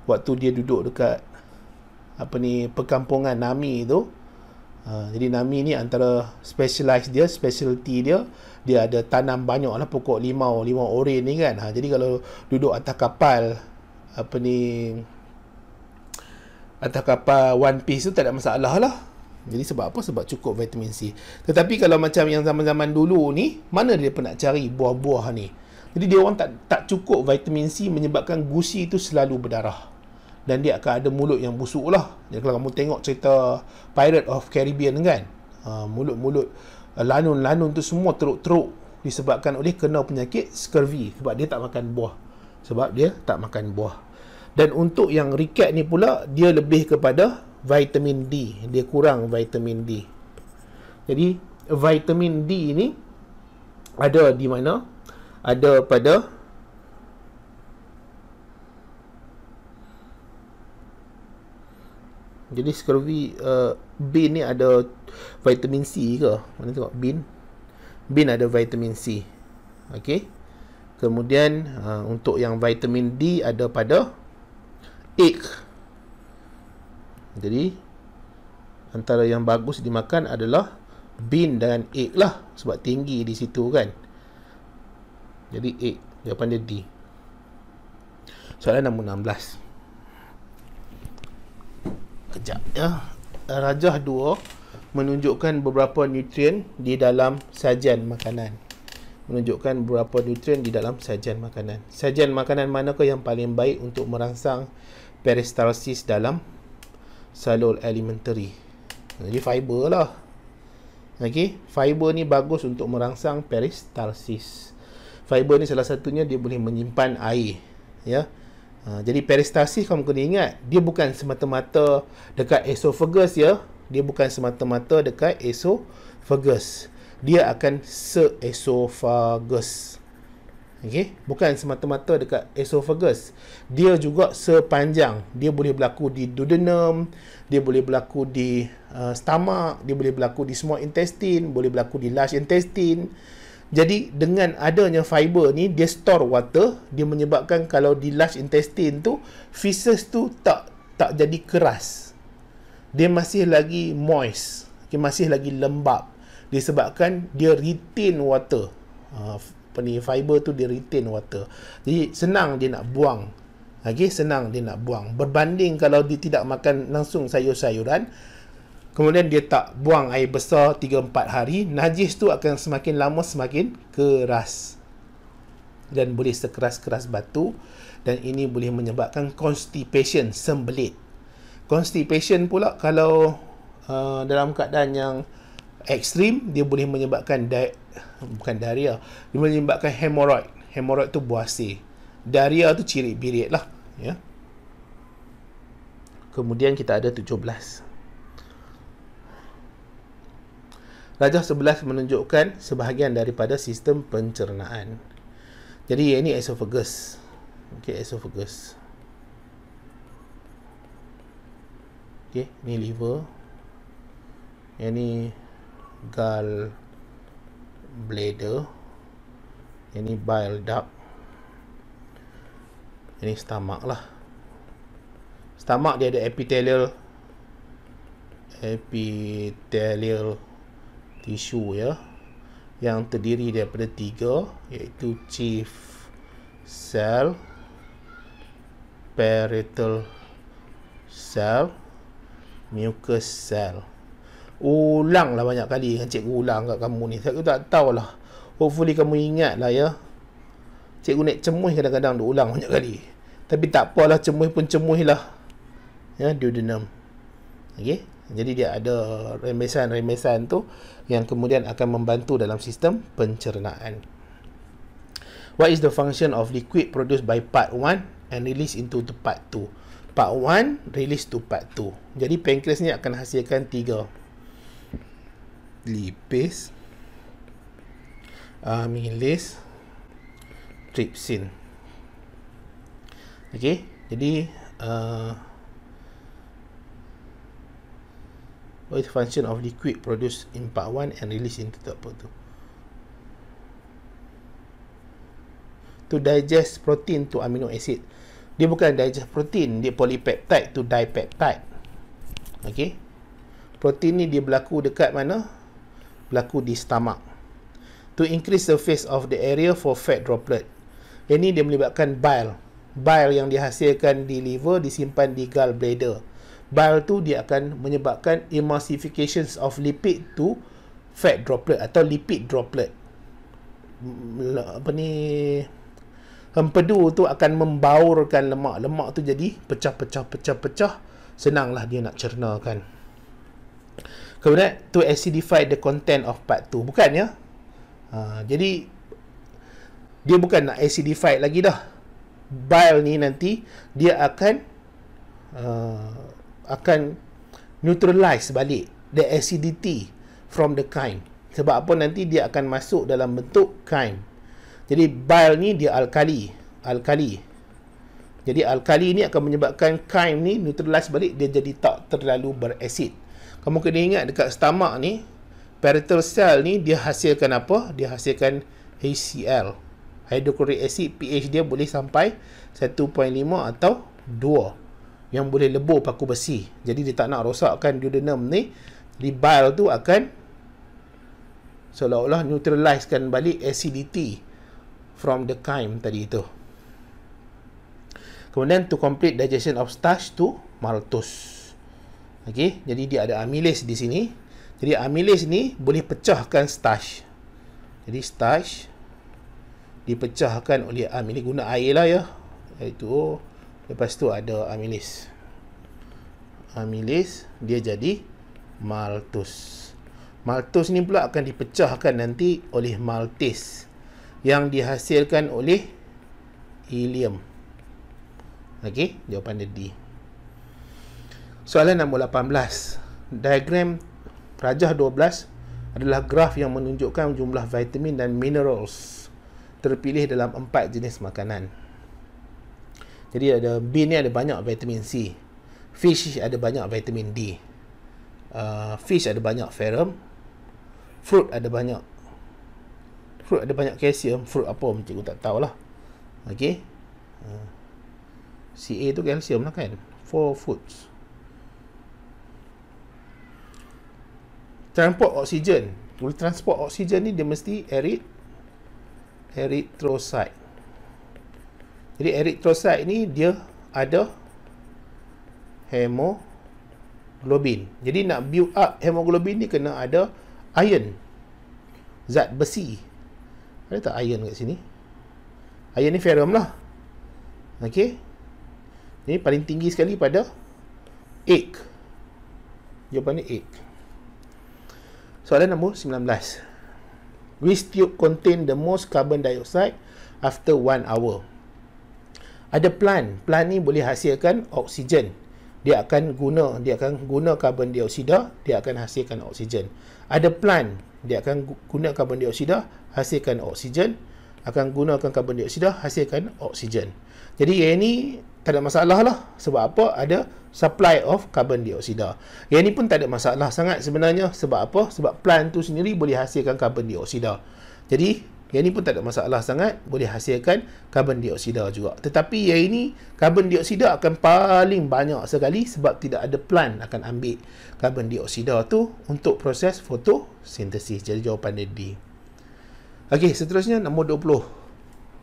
S1: Waktu dia duduk dekat... Apa ni... Perkampungan Nami tu. Uh, jadi Nami ni antara... Specialize dia, specialty dia. Dia ada tanam banyak lah pokok limau. Limau oren ni kan. Ha, jadi kalau duduk atas kapal apa ni atas kapal One Piece tu tak ada masalah lah. Jadi sebab apa? Sebab cukup vitamin C. Tetapi kalau macam yang zaman-zaman dulu ni, mana dia pernah cari buah-buah ni? Jadi dia orang tak tak cukup vitamin C menyebabkan gusi itu selalu berdarah. Dan dia akan ada mulut yang busuk lah. Jadi kalau kamu tengok cerita Pirate of Caribbean kan, ha, mulut-mulut uh, lanun-lanun tu semua teruk-teruk disebabkan oleh kena penyakit scurvy sebab dia tak makan buah sebab dia tak makan buah dan untuk yang rickets ni pula dia lebih kepada vitamin D dia kurang vitamin D jadi vitamin D ni ada di mana ada pada jadi scurvy uh, bean ni ada vitamin C ke mana tengok bean bean ada vitamin C okey Kemudian uh, untuk yang vitamin D ada pada egg. Jadi antara yang bagus dimakan adalah bean dan egg lah sebab tinggi di situ kan. Jadi egg jawapan dia D. Soalan nombor 16. Kejap ya. Rajah 2 menunjukkan beberapa nutrien di dalam sajian makanan menunjukkan berapa nutrien di dalam sajian makanan. Sajian makanan manakah yang paling baik untuk merangsang peristalsis dalam salur elementary? Jadi fiber lah. Okey, fiber ni bagus untuk merangsang peristalsis. Fiber ni salah satunya dia boleh menyimpan air, ya. Uh, jadi peristalsis kamu kena ingat dia bukan semata-mata dekat esophagus ya dia bukan semata-mata dekat esophagus dia akan seesophagus. Okey, bukan semata-mata dekat esophagus. Dia juga sepanjang. Dia boleh berlaku di duodenum, dia boleh berlaku di uh, stomach, dia boleh berlaku di small intestine, boleh berlaku di large intestine. Jadi dengan adanya fiber ni dia store water, dia menyebabkan kalau di large intestine tu feces tu tak tak jadi keras. Dia masih lagi moist. Okay, masih lagi lembab disebabkan dia retain water uh, ah, apa ni, fiber tu dia retain water jadi senang dia nak buang okay, senang dia nak buang berbanding kalau dia tidak makan langsung sayur-sayuran kemudian dia tak buang air besar 3-4 hari najis tu akan semakin lama semakin keras dan boleh sekeras-keras batu dan ini boleh menyebabkan constipation sembelit constipation pula kalau uh, dalam keadaan yang ekstrim dia boleh menyebabkan di- bukan diarrhea dia boleh menyebabkan hemoroid hemoroid tu buasir diarrhea tu ciri birit lah ya yeah. kemudian kita ada 17 Rajah 11 menunjukkan sebahagian daripada sistem pencernaan. Jadi ini esophagus. Okey, esophagus. Okey, ni liver. Yang ni Gal bladder ini bile duct ini stomach lah stomach dia ada epithelial epithelial tissue ya yang terdiri daripada tiga iaitu chief cell parietal cell mucus cell ulang lah banyak kali dengan cikgu ulang kat kamu ni saya tak lah, hopefully kamu ingat lah ya cikgu naik cemuh kadang-kadang dia ulang banyak kali tapi tak apalah cemuh pun cemuh lah ya duodenum Okay, jadi dia ada remesan-remesan tu yang kemudian akan membantu dalam sistem pencernaan what is the function of liquid produced by part 1 and release into the part 2 part 1 release to part 2 jadi pancreas ni akan hasilkan tiga lipis amilis uh, tripsin okey jadi uh, what function of liquid produced in part 1 and released into the part 2 to digest protein to amino acid dia bukan digest protein dia polypeptide to dipeptide okey protein ni dia berlaku dekat mana berlaku di stomach to increase the face of the area for fat droplet. Ini dia melibatkan bile. Bile yang dihasilkan di liver disimpan di gallbladder. Bile tu dia akan menyebabkan emulsifications of lipid to fat droplet atau lipid droplet. Apa ni hempedu tu akan membaurkan lemak. Lemak tu jadi pecah-pecah pecah-pecah senanglah dia nak cerna kemudian to acidify the content of part tu bukan ya ha, jadi dia bukan nak acidify lagi dah bile ni nanti dia akan uh, akan neutralize balik the acidity from the kind sebab apa nanti dia akan masuk dalam bentuk kind jadi bile ni dia alkali alkali jadi alkali ni akan menyebabkan kind ni neutralize balik dia jadi tak terlalu berasid kamu kena ingat dekat stomach ni parietal cell ni dia hasilkan apa dia hasilkan HCl hydrochloric acid pH dia boleh sampai 1.5 atau 2 yang boleh lebur paku besi jadi dia tak nak rosakkan duodenum ni Di bile tu akan seolah-olah neutralizekan balik acidity from the chyme tadi itu kemudian to complete digestion of starch to maltose Okey, jadi dia ada amylase di sini. Jadi amylase ni boleh pecahkan starch. Jadi starch dipecahkan oleh amylase guna air lah ya. Itu lepas tu ada amylase. Amylase dia jadi maltus. Maltus ni pula akan dipecahkan nanti oleh maltase yang dihasilkan oleh helium. Okey, jawapan dia D. Soalan nombor 18. Diagram rajah 12 adalah graf yang menunjukkan jumlah vitamin dan minerals terpilih dalam empat jenis makanan. Jadi ada B ni ada banyak vitamin C. Fish ada banyak vitamin D. Uh, fish ada banyak ferum. Fruit ada banyak. Fruit ada banyak kalsium. Fruit apa mungkin aku tak tahulah. Okay. Uh, CA tu kalsium lah kan. Four foods. transport oksigen Untuk transport oksigen ni dia mesti erit eritrosit jadi eritrosit ni dia ada hemoglobin jadi nak build up hemoglobin ni kena ada iron zat besi ada tak iron kat sini iron ni ferrum lah ok ni paling tinggi sekali pada egg jawapan ni egg Soalan nombor 19. Which tube contain the most carbon dioxide after one hour? Ada plant. Plant ni boleh hasilkan oksigen. Dia akan guna, dia akan guna karbon dioksida, dia akan hasilkan oksigen. Ada plant. Dia akan guna karbon dioksida, hasilkan oksigen. Akan gunakan karbon dioksida, hasilkan oksigen. Jadi yang ini tak ada masalah lah. Sebab apa? Ada supply of carbon dioksida. Yang ni pun tak ada masalah sangat sebenarnya sebab apa? Sebab plant tu sendiri boleh hasilkan carbon dioksida. Jadi, yang ni pun tak ada masalah sangat boleh hasilkan carbon dioksida juga. Tetapi yang ini carbon dioksida akan paling banyak sekali sebab tidak ada plant akan ambil carbon dioksida tu untuk proses fotosintesis. Jadi jawapan dia D. Okey, seterusnya nombor 20.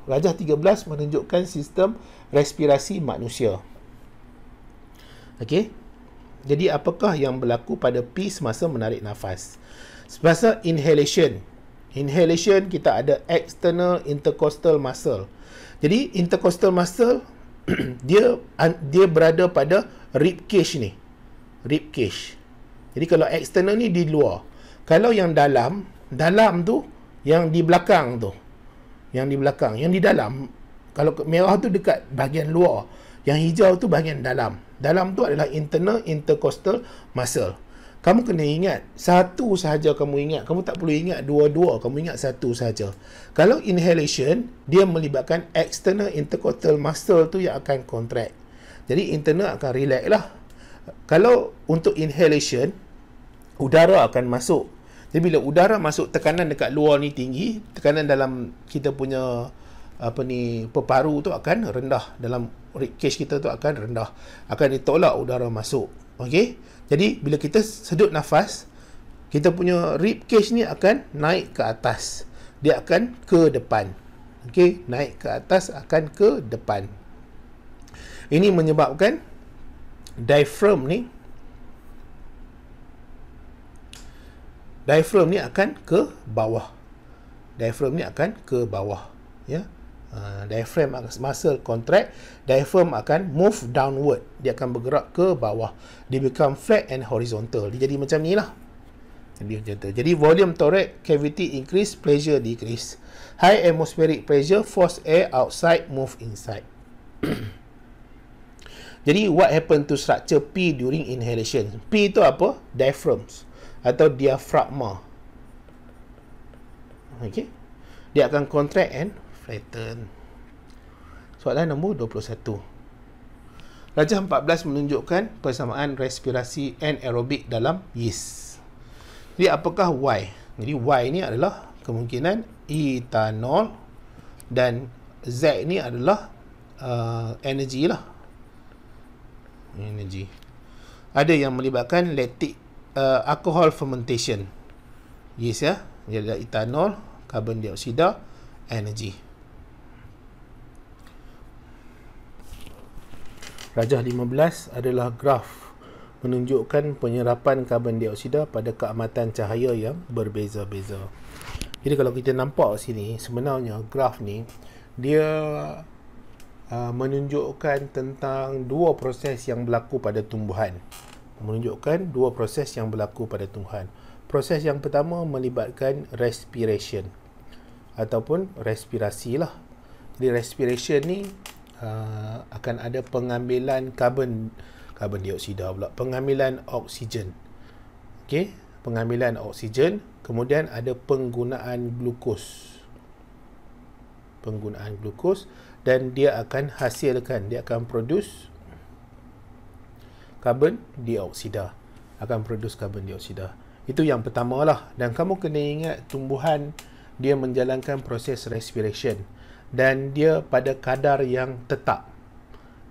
S1: Rajah 13 menunjukkan sistem respirasi manusia. Okey. Jadi apakah yang berlaku pada P semasa menarik nafas? Semasa inhalation. Inhalation kita ada external intercostal muscle. Jadi intercostal muscle dia dia berada pada rib cage ni. Rib cage. Jadi kalau external ni di luar. Kalau yang dalam, dalam tu yang di belakang tu. Yang di belakang, yang di dalam kalau merah tu dekat bahagian luar, yang hijau tu bahagian dalam. Dalam tu adalah internal intercostal muscle. Kamu kena ingat satu sahaja kamu ingat. Kamu tak perlu ingat dua-dua, kamu ingat satu sahaja. Kalau inhalation, dia melibatkan external intercostal muscle tu yang akan contract. Jadi internal akan relax lah. Kalau untuk inhalation, udara akan masuk. Jadi bila udara masuk, tekanan dekat luar ni tinggi, tekanan dalam kita punya apa ni peparu tu akan rendah dalam rib cage kita tu akan rendah akan ditolak udara masuk okey jadi bila kita sedut nafas kita punya rib cage ni akan naik ke atas dia akan ke depan okey naik ke atas akan ke depan ini menyebabkan diaphragm ni diaphragm ni akan ke bawah diaphragm ni akan ke bawah ya yeah. Ah, diaphragm akan muscle contract diaphragm akan move downward dia akan bergerak ke bawah dia become flat and horizontal dia jadi macam ni lah jadi volume thorax cavity increase pressure decrease high atmospheric pressure force air outside move inside jadi what happen to structure P during inhalation P tu apa diaphragm atau diafragma okay dia akan contract and Return Soalan nombor 21. Rajah 14 menunjukkan persamaan respirasi anaerobik dalam yeast. Jadi apakah Y? Jadi Y ni adalah kemungkinan etanol dan Z ni adalah uh, energy lah. Energy. Ada yang melibatkan lactic uh, alcohol fermentation. Yeast ya. Dia ada etanol, carbon dioksida, energy. Rajah 15 adalah graf menunjukkan penyerapan karbon dioksida pada keamatan cahaya yang berbeza-beza. Jadi kalau kita nampak sini sebenarnya graf ni dia uh, menunjukkan tentang dua proses yang berlaku pada tumbuhan. Menunjukkan dua proses yang berlaku pada tumbuhan. Proses yang pertama melibatkan respiration ataupun respirasi lah. Jadi respiration ni Uh, akan ada pengambilan karbon karbon dioksida pula pengambilan oksigen okey pengambilan oksigen kemudian ada penggunaan glukos penggunaan glukos dan dia akan hasilkan dia akan produce karbon dioksida akan produce karbon dioksida itu yang pertama lah dan kamu kena ingat tumbuhan dia menjalankan proses respiration dan dia pada kadar yang tetap.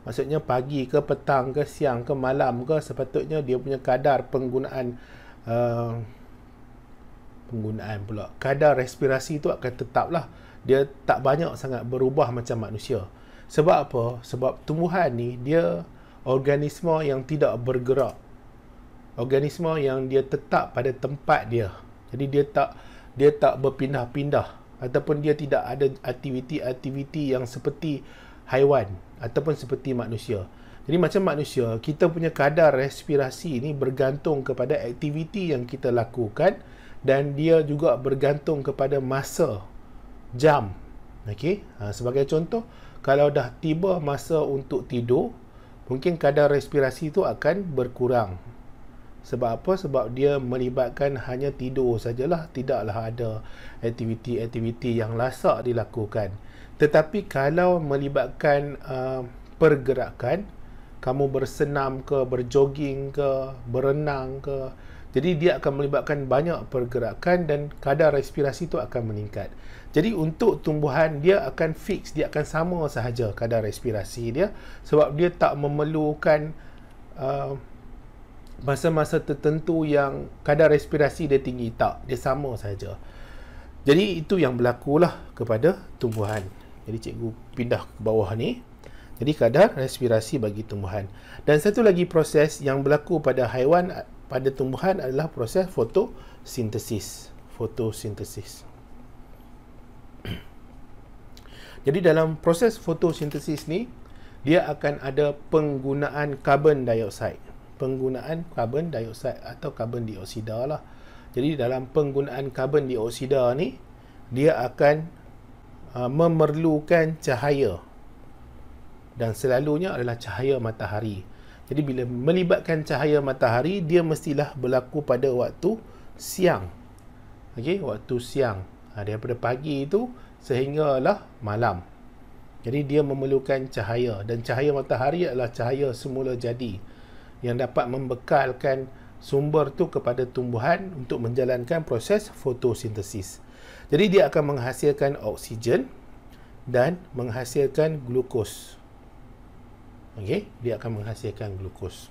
S1: Maksudnya pagi ke petang ke siang ke malam ke sepatutnya dia punya kadar penggunaan uh, penggunaan pula. Kadar respirasi tu akan tetap lah. Dia tak banyak sangat berubah macam manusia. Sebab apa? Sebab tumbuhan ni dia organisma yang tidak bergerak. Organisma yang dia tetap pada tempat dia. Jadi dia tak dia tak berpindah-pindah ataupun dia tidak ada aktiviti-aktiviti yang seperti haiwan ataupun seperti manusia. Jadi macam manusia, kita punya kadar respirasi ini bergantung kepada aktiviti yang kita lakukan dan dia juga bergantung kepada masa jam. Okay, ha, sebagai contoh, kalau dah tiba masa untuk tidur, mungkin kadar respirasi itu akan berkurang. Sebab apa? Sebab dia melibatkan hanya tidur sajalah. Tidaklah ada aktiviti-aktiviti yang lasak dilakukan. Tetapi kalau melibatkan uh, pergerakan, kamu bersenam ke, berjoging ke, berenang ke, jadi dia akan melibatkan banyak pergerakan dan kadar respirasi itu akan meningkat. Jadi untuk tumbuhan dia akan fix, dia akan sama sahaja kadar respirasi dia sebab dia tak memerlukan uh, masa-masa tertentu yang kadar respirasi dia tinggi tak dia sama saja jadi itu yang berlaku lah kepada tumbuhan jadi cikgu pindah ke bawah ni jadi kadar respirasi bagi tumbuhan dan satu lagi proses yang berlaku pada haiwan pada tumbuhan adalah proses fotosintesis fotosintesis jadi dalam proses fotosintesis ni dia akan ada penggunaan karbon dioksida penggunaan karbon dioksida atau karbon dioksida lah. Jadi dalam penggunaan karbon dioksida ni dia akan uh, memerlukan cahaya dan selalunya adalah cahaya matahari. Jadi bila melibatkan cahaya matahari dia mestilah berlaku pada waktu siang. Okey, waktu siang. Ha, daripada pagi itu sehinggalah malam. Jadi dia memerlukan cahaya dan cahaya matahari adalah cahaya semula jadi yang dapat membekalkan sumber tu kepada tumbuhan untuk menjalankan proses fotosintesis. Jadi dia akan menghasilkan oksigen dan menghasilkan glukos. Okey, dia akan menghasilkan glukos.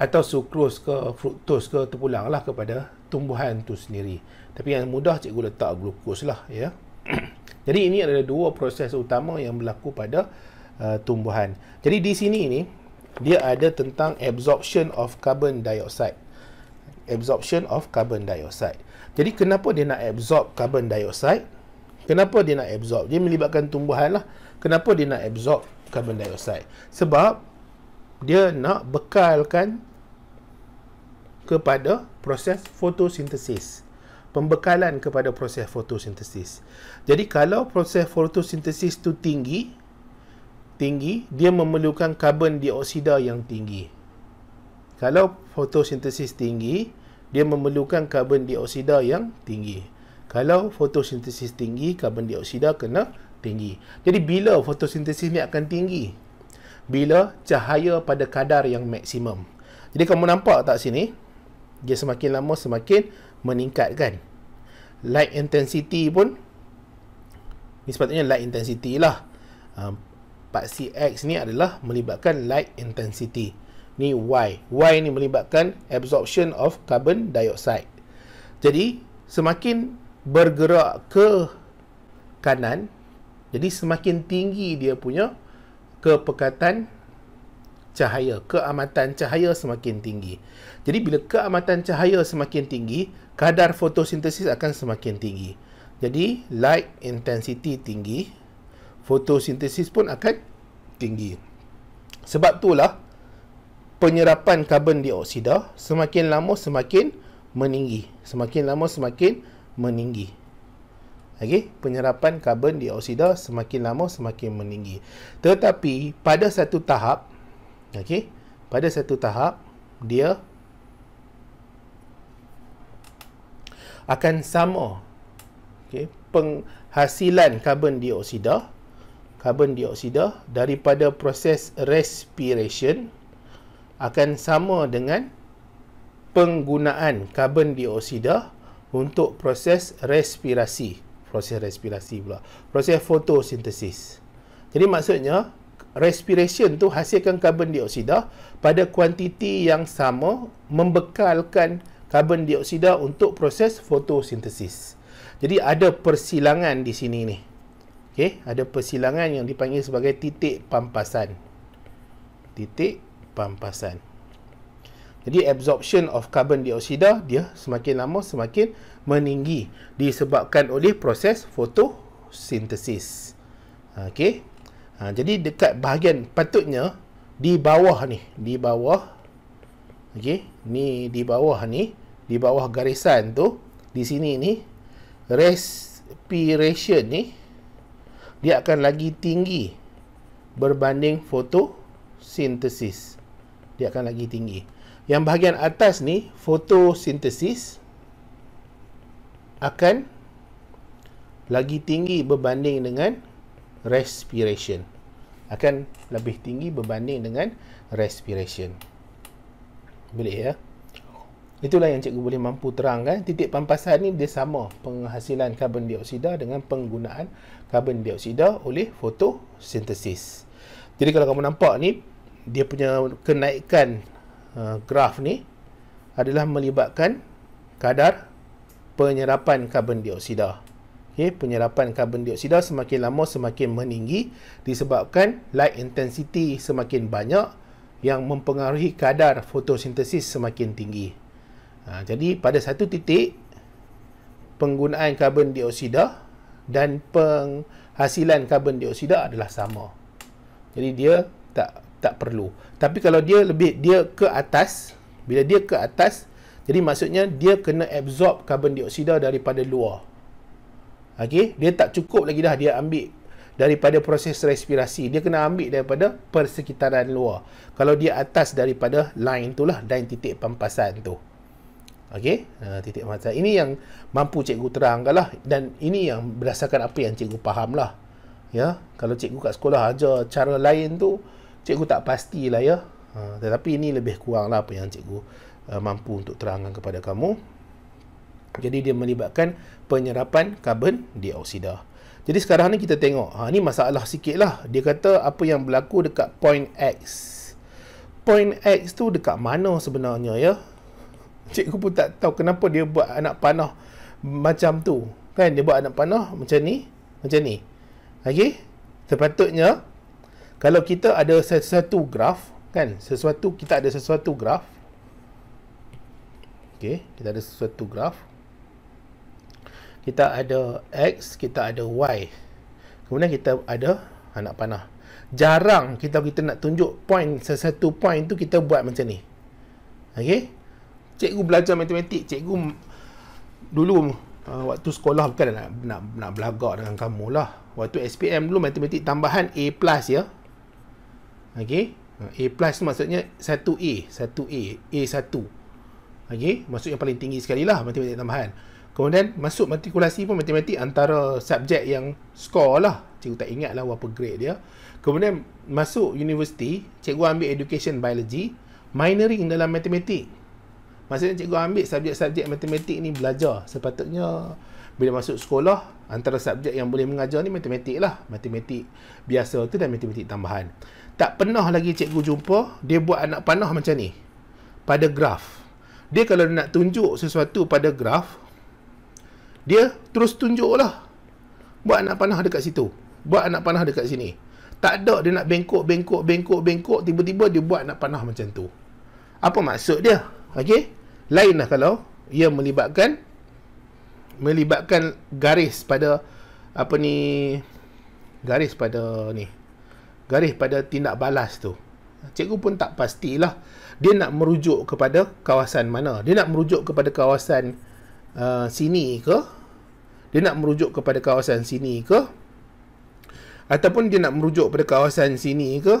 S1: Atau sukros ke fruktos ke terpulanglah kepada tumbuhan tu sendiri. Tapi yang mudah cikgu letak glukos lah ya. Jadi ini adalah dua proses utama yang berlaku pada uh, tumbuhan. Jadi di sini ni dia ada tentang absorption of carbon dioxide absorption of carbon dioxide jadi kenapa dia nak absorb carbon dioxide kenapa dia nak absorb dia melibatkan tumbuhan lah kenapa dia nak absorb carbon dioxide sebab dia nak bekalkan kepada proses fotosintesis pembekalan kepada proses fotosintesis jadi kalau proses fotosintesis tu tinggi tinggi, dia memerlukan karbon dioksida yang tinggi. Kalau fotosintesis tinggi, dia memerlukan karbon dioksida yang tinggi. Kalau fotosintesis tinggi, karbon dioksida kena tinggi. Jadi bila fotosintesis ni akan tinggi? Bila cahaya pada kadar yang maksimum. Jadi kamu nampak tak sini? Dia semakin lama semakin meningkatkan Light intensity pun ni sepatutnya light intensity lah paksi X ni adalah melibatkan light intensity. Ni Y. Y ni melibatkan absorption of carbon dioxide. Jadi, semakin bergerak ke kanan, jadi semakin tinggi dia punya kepekatan cahaya. Keamatan cahaya semakin tinggi. Jadi, bila keamatan cahaya semakin tinggi, kadar fotosintesis akan semakin tinggi. Jadi, light intensity tinggi, fotosintesis pun akan tinggi. Sebab itulah penyerapan karbon dioksida semakin lama semakin meninggi. Semakin lama semakin meninggi. Okey, penyerapan karbon dioksida semakin lama semakin meninggi. Tetapi pada satu tahap okey, pada satu tahap dia akan sama okay, penghasilan karbon dioksida karbon dioksida daripada proses respiration akan sama dengan penggunaan karbon dioksida untuk proses respirasi proses respirasi pula proses fotosintesis jadi maksudnya respiration tu hasilkan karbon dioksida pada kuantiti yang sama membekalkan karbon dioksida untuk proses fotosintesis jadi ada persilangan di sini ni Okay, ada persilangan yang dipanggil sebagai titik pampasan. Titik pampasan. Jadi absorption of carbon dioksida dia semakin lama semakin meninggi disebabkan oleh proses fotosintesis. Okay, Ha, jadi dekat bahagian patutnya di bawah ni, di bawah Okay, ni di bawah ni, di bawah garisan tu, di sini ni respiration ni dia akan lagi tinggi berbanding fotosintesis. Dia akan lagi tinggi. Yang bahagian atas ni, fotosintesis akan lagi tinggi berbanding dengan respiration. Akan lebih tinggi berbanding dengan respiration. Boleh ya? Itulah yang cikgu boleh mampu terangkan. Titik pampasan ni dia sama penghasilan karbon dioksida dengan penggunaan karbon dioksida oleh fotosintesis. Jadi kalau kamu nampak ni, dia punya kenaikan uh, graf ni adalah melibatkan kadar penyerapan karbon dioksida. Okay, penyerapan karbon dioksida semakin lama semakin meninggi disebabkan light intensity semakin banyak yang mempengaruhi kadar fotosintesis semakin tinggi. Ha, jadi pada satu titik penggunaan karbon dioksida dan penghasilan karbon dioksida adalah sama. Jadi dia tak tak perlu. Tapi kalau dia lebih dia ke atas, bila dia ke atas, jadi maksudnya dia kena absorb karbon dioksida daripada luar. Okey, dia tak cukup lagi dah dia ambil daripada proses respirasi. Dia kena ambil daripada persekitaran luar. Kalau dia atas daripada line itulah, line titik pampasan tu. Okay, uh, titik mata ini yang mampu cikgu terangkan lah dan ini yang berdasarkan apa yang cikgu faham lah. Ya, kalau cikgu kat sekolah aja cara lain tu cikgu tak pastilah ya. Uh, tetapi ini lebih kurang lah apa yang cikgu uh, mampu untuk terangkan kepada kamu. Jadi dia melibatkan penyerapan karbon dioksida. Jadi sekarang ni kita tengok. Ha, ni masalah sikit lah. Dia kata apa yang berlaku dekat point X. Point X tu dekat mana sebenarnya ya? cikgu pun tak tahu kenapa dia buat anak panah macam tu kan dia buat anak panah macam ni macam ni okey sepatutnya kalau kita ada sesuatu graf kan sesuatu kita ada sesuatu graf okey kita ada sesuatu graf kita ada x kita ada y kemudian kita ada anak panah jarang kita kita nak tunjuk point sesuatu point tu kita buat macam ni okey cikgu belajar matematik cikgu dulu uh, waktu sekolah bukan nak nak, nak belagak dengan kamu lah waktu SPM dulu matematik tambahan A plus ya ok A plus tu maksudnya 1A 1A A1 ok maksudnya paling tinggi sekali lah matematik tambahan kemudian masuk matrikulasi pun matematik antara subjek yang score lah cikgu tak ingat lah berapa grade dia kemudian masuk universiti cikgu ambil education biology minoring dalam matematik Maksudnya cikgu ambil subjek-subjek matematik ni belajar. Sepatutnya bila masuk sekolah, antara subjek yang boleh mengajar ni matematik lah. Matematik biasa tu dan matematik tambahan. Tak pernah lagi cikgu jumpa, dia buat anak panah macam ni. Pada graf. Dia kalau nak tunjuk sesuatu pada graf, dia terus tunjuk lah Buat anak panah dekat situ. Buat anak panah dekat sini. Tak ada dia nak bengkok, bengkok, bengkok, bengkok. Tiba-tiba dia buat anak panah macam tu. Apa maksud Dia. Okey? Lainlah kalau ia melibatkan melibatkan garis pada apa ni garis pada ni garis pada tindak balas tu cikgu pun tak pastilah dia nak merujuk kepada kawasan mana dia nak merujuk kepada kawasan uh, sini ke dia nak merujuk kepada kawasan sini ke ataupun dia nak merujuk pada kawasan sini ke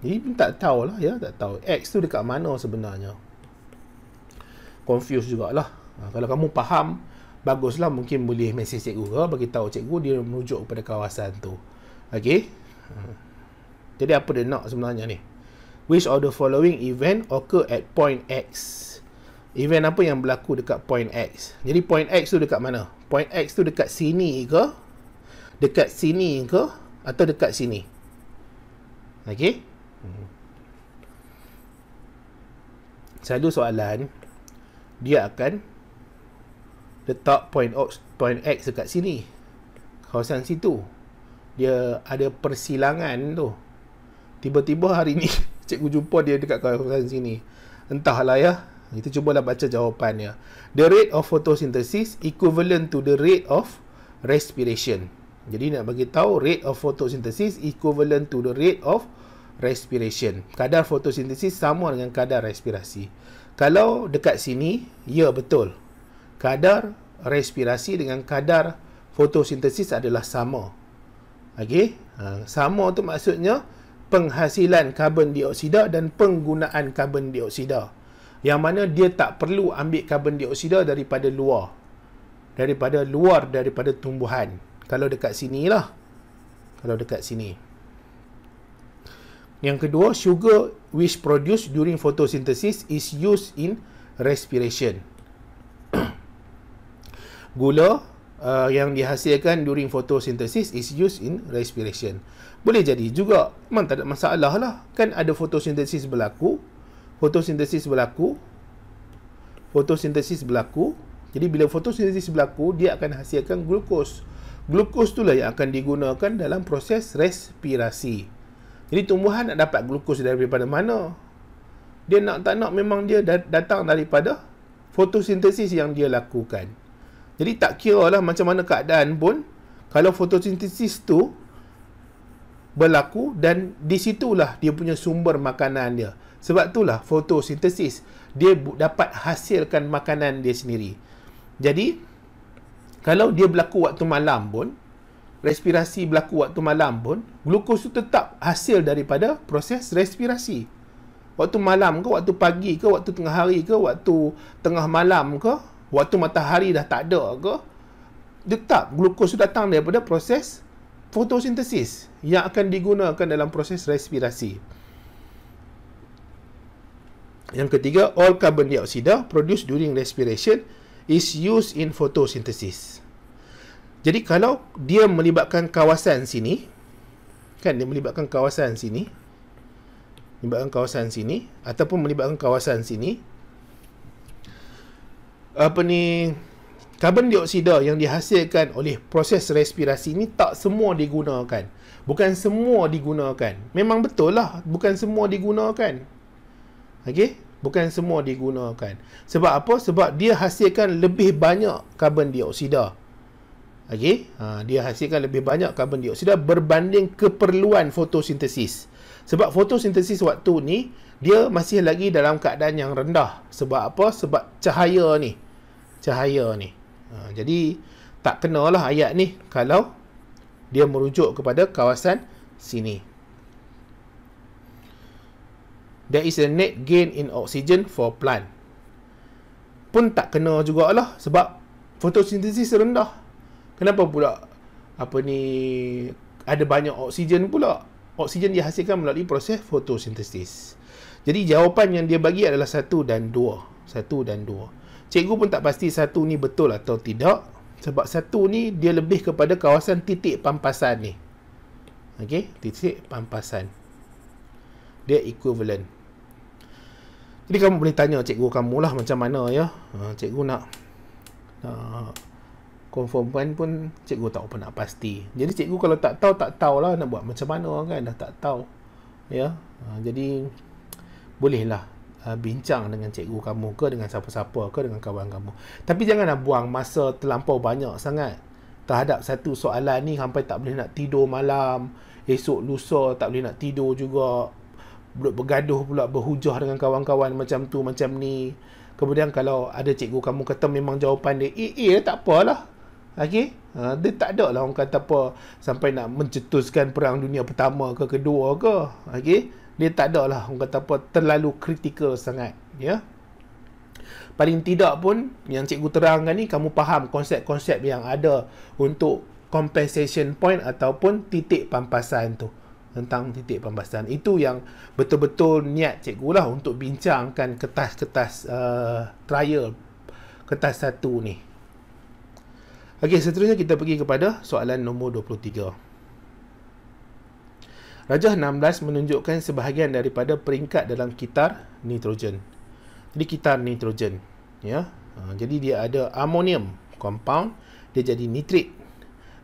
S1: jadi pun tak tahulah ya tak tahu X tu dekat mana sebenarnya confused jugalah. Ha, kalau kamu faham, baguslah mungkin boleh mesej cikgu ke, bagi tahu cikgu dia merujuk kepada kawasan tu. Okey. Ha. Jadi apa dia nak sebenarnya ni? Which of the following event occur at point X? Event apa yang berlaku dekat point X? Jadi point X tu dekat mana? Point X tu dekat sini ke? Dekat sini ke? Atau dekat sini? Okey. Hmm. Selalu soalan dia akan letak point X, point X dekat sini kawasan situ dia ada persilangan tu tiba-tiba hari ni cikgu jumpa dia dekat kawasan sini entahlah ya kita cubalah baca jawapannya the rate of photosynthesis equivalent to the rate of respiration jadi nak bagi tahu rate of photosynthesis equivalent to the rate of respiration kadar fotosintesis sama dengan kadar respirasi kalau dekat sini, ya betul. Kadar respirasi dengan kadar fotosintesis adalah sama. Okey? Ha, sama tu maksudnya penghasilan karbon dioksida dan penggunaan karbon dioksida. Yang mana dia tak perlu ambil karbon dioksida daripada luar. Daripada luar daripada tumbuhan. Kalau dekat sinilah. Kalau dekat sini. Yang kedua, sugar which produced during photosynthesis is used in respiration. Gula uh, yang dihasilkan during photosynthesis is used in respiration. Boleh jadi juga, memang tak ada masalah lah. Kan ada photosynthesis berlaku. Photosynthesis berlaku. Photosynthesis berlaku. Jadi bila photosynthesis berlaku, dia akan hasilkan glukos. Glukos itulah yang akan digunakan dalam proses respirasi. Respirasi. Jadi tumbuhan nak dapat glukos daripada mana? Dia nak tak nak memang dia datang daripada fotosintesis yang dia lakukan. Jadi tak kira lah macam mana keadaan pun, kalau fotosintesis tu berlaku dan di situlah dia punya sumber makanan dia. Sebab itulah fotosintesis. Dia dapat hasilkan makanan dia sendiri. Jadi, kalau dia berlaku waktu malam pun, respirasi berlaku waktu malam pun, glukos tu tetap hasil daripada proses respirasi. Waktu malam ke, waktu pagi ke, waktu tengah hari ke, waktu tengah malam ke, waktu matahari dah tak ada ke, tetap glukos tu datang daripada proses fotosintesis yang akan digunakan dalam proses respirasi. Yang ketiga, all carbon dioxide produced during respiration is used in photosynthesis. Jadi kalau dia melibatkan kawasan sini, kan dia melibatkan kawasan sini, melibatkan kawasan sini, ataupun melibatkan kawasan sini, apa ni, karbon dioksida yang dihasilkan oleh proses respirasi ini tak semua digunakan. Bukan semua digunakan. Memang betul lah, bukan semua digunakan. Okey? Bukan semua digunakan. Sebab apa? Sebab dia hasilkan lebih banyak karbon dioksida. Okey, ha, dia hasilkan lebih banyak karbon dioksida berbanding keperluan fotosintesis. Sebab fotosintesis waktu ni dia masih lagi dalam keadaan yang rendah. Sebab apa? Sebab cahaya ni. Cahaya ni. Ha, jadi tak kenalah ayat ni kalau dia merujuk kepada kawasan sini. There is a net gain in oxygen for plant. Pun tak kena jugalah sebab fotosintesis rendah kenapa pula apa ni ada banyak oksigen pula oksigen dihasilkan melalui proses fotosintesis jadi jawapan yang dia bagi adalah satu dan dua satu dan dua cikgu pun tak pasti satu ni betul atau tidak sebab satu ni dia lebih kepada kawasan titik pampasan ni ok titik pampasan dia equivalent jadi kamu boleh tanya cikgu kamu lah macam mana ya ha, cikgu nak nak confirm one pun cikgu tak pernah pasti jadi cikgu kalau tak tahu tak tahu lah nak buat macam mana kan dah tak tahu ya ha, jadi bolehlah ha, bincang dengan cikgu kamu ke dengan siapa-siapa ke dengan kawan kamu tapi janganlah buang masa terlampau banyak sangat terhadap satu soalan ni sampai tak boleh nak tidur malam esok lusa tak boleh nak tidur juga duduk bergaduh pula berhujah dengan kawan-kawan macam tu macam ni kemudian kalau ada cikgu kamu kata memang jawapan dia eh eh tak apalah Okey? Ha, dia tak ada lah orang kata apa sampai nak mencetuskan perang dunia pertama ke kedua ke. Okey? Dia tak ada lah orang kata apa terlalu kritikal sangat. Ya? Paling tidak pun yang cikgu terangkan ni kamu faham konsep-konsep yang ada untuk compensation point ataupun titik pampasan tu tentang titik pampasan itu yang betul-betul niat cikgu lah untuk bincangkan kertas-kertas uh, trial kertas satu ni Okey, seterusnya kita pergi kepada soalan nombor 23. Rajah 16 menunjukkan sebahagian daripada peringkat dalam kitar nitrogen. Jadi kitar nitrogen, ya. Ha, jadi dia ada amonium compound, dia jadi nitrit.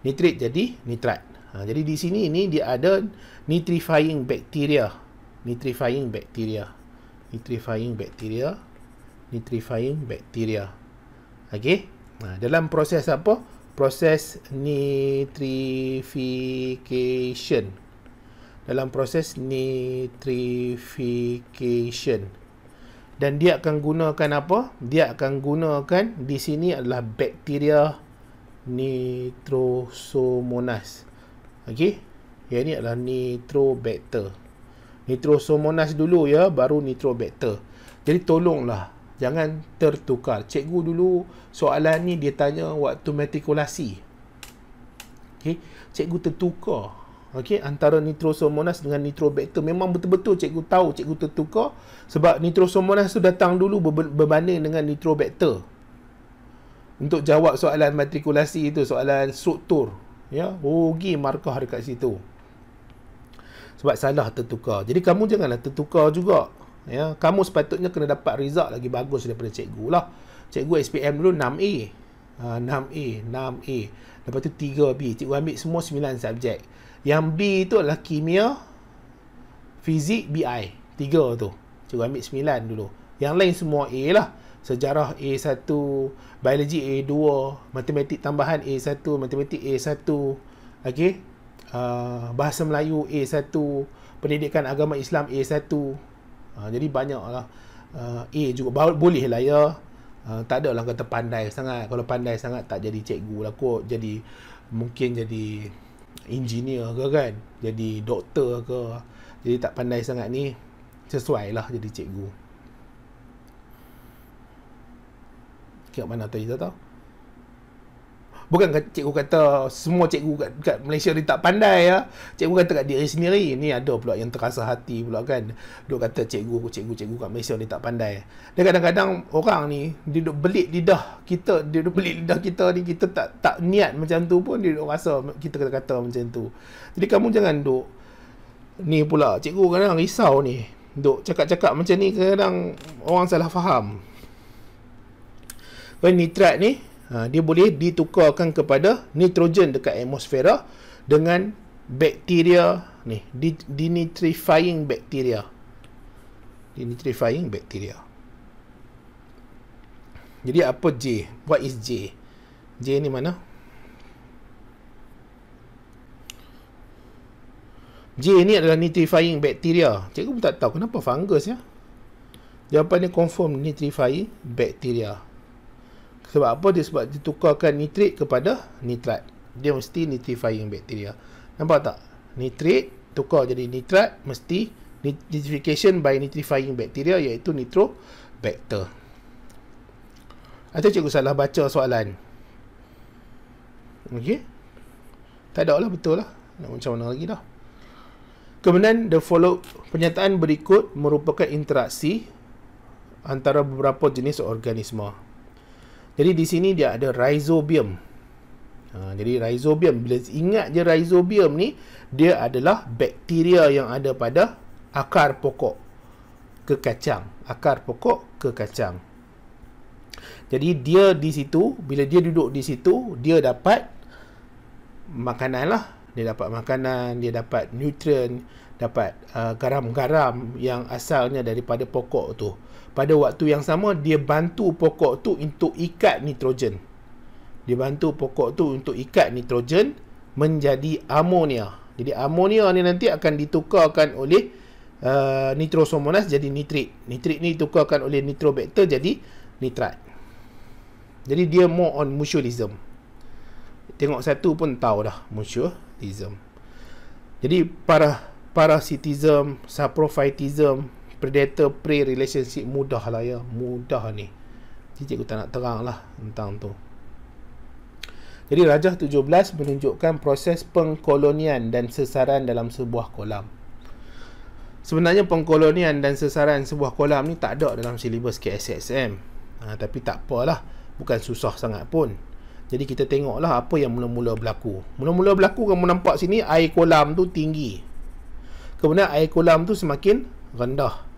S1: Nitrit jadi nitrat. Ha, jadi di sini ini dia ada nitrifying bacteria. Nitrifying bacteria. Nitrifying bacteria. Nitrifying bacteria. Okey. Ha, dalam proses apa? Proses nitrification. Dalam proses nitrification. Dan dia akan gunakan apa? Dia akan gunakan di sini adalah bakteria nitrosomonas. Okey? Yang ini adalah nitrobacter. Nitrosomonas dulu ya, baru nitrobacter. Jadi tolonglah jangan tertukar cikgu dulu soalan ni dia tanya waktu matrikulasi okey cikgu tertukar okey antara nitrosomonas dengan nitrobacter memang betul-betul cikgu tahu cikgu tertukar sebab nitrosomonas tu datang dulu berbanding dengan nitrobacter untuk jawab soalan matrikulasi itu soalan struktur ya rugi markah dekat situ sebab salah tertukar jadi kamu janganlah tertukar juga ya kamu sepatutnya kena dapat result lagi bagus daripada cikgu lah cikgu SPM dulu 6A uh, 6A 6A lepas tu 3B cikgu ambil semua 9 subjek yang B tu adalah kimia fizik BI 3 tu cikgu ambil 9 dulu yang lain semua A lah sejarah A1 biologi A2 matematik tambahan A1 matematik A1 ok uh, ah, bahasa Melayu A1 pendidikan agama Islam A1 Ha, jadi banyak lah uh, A juga ba- boleh lah ya uh, tak ada lah kata pandai sangat kalau pandai sangat tak jadi cikgu lah kot jadi mungkin jadi engineer ke kan jadi doktor ke jadi tak pandai sangat ni sesuai lah jadi cikgu Kek mana tadi tak tahu bukan cikgu kata semua cikgu kat, kat Malaysia ni tak pandai ya. Cikgu kata kat diri sendiri ni ada pula yang terasa hati pula kan. Duk kata cikgu cikgu cikgu kat Malaysia ni tak pandai. Dan kadang-kadang orang ni dia duk belit lidah kita dia duk belit lidah kita ni kita tak tak niat macam tu pun dia duk rasa kita kata-kata macam tu. Jadi kamu jangan duk ni pula cikgu kadang risau ni. Duk cakap-cakap macam ni kadang orang salah faham. Kau nitrat ni, ha, dia boleh ditukarkan kepada nitrogen dekat atmosfera dengan bakteria ni denitrifying bakteria denitrifying bakteria jadi apa J what is J J ni mana J ni adalah nitrifying bakteria cikgu pun tak tahu kenapa fungus ya Jawapan ni confirm nitrifying bakteria. Sebab apa? Dia sebab ditukarkan nitrit kepada nitrat. Dia mesti nitrifying bacteria. Nampak tak? Nitrit tukar jadi nitrat mesti nitrification by nitrifying bacteria iaitu nitrobacter. Atau cikgu salah baca soalan? Okey. Tak ada lah betul lah. Nak macam mana lagi dah. Kemudian the follow pernyataan berikut merupakan interaksi antara beberapa jenis organisma. Jadi di sini dia ada rhizobium. Ha, jadi rhizobium, bila ingat je rhizobium ni, dia adalah bakteria yang ada pada akar pokok ke kacang. Akar pokok ke kacang. Jadi dia di situ, bila dia duduk di situ, dia dapat makanan lah. Dia dapat makanan, dia dapat nutrien, dapat uh, garam-garam uh, yang asalnya daripada pokok tu pada waktu yang sama dia bantu pokok tu untuk ikat nitrogen dia bantu pokok tu untuk ikat nitrogen menjadi amonia jadi amonia ni nanti akan ditukarkan oleh uh, nitrosomonas jadi nitrit nitrit ni ditukarkan oleh nitrobacter jadi nitrat jadi dia more on mutualism tengok satu pun tahu dah mutualism jadi para parasitism saprophytism predator pre relationship mudah lah ya mudah ni jadi aku tak nak terang lah tentang tu jadi Rajah 17 menunjukkan proses pengkolonian dan sesaran dalam sebuah kolam sebenarnya pengkolonian dan sesaran sebuah kolam ni tak ada dalam silibus KSSM ha, tapi tak apalah bukan susah sangat pun jadi kita tengoklah apa yang mula-mula berlaku mula-mula berlaku kamu nampak sini air kolam tu tinggi kemudian air kolam tu semakin rendah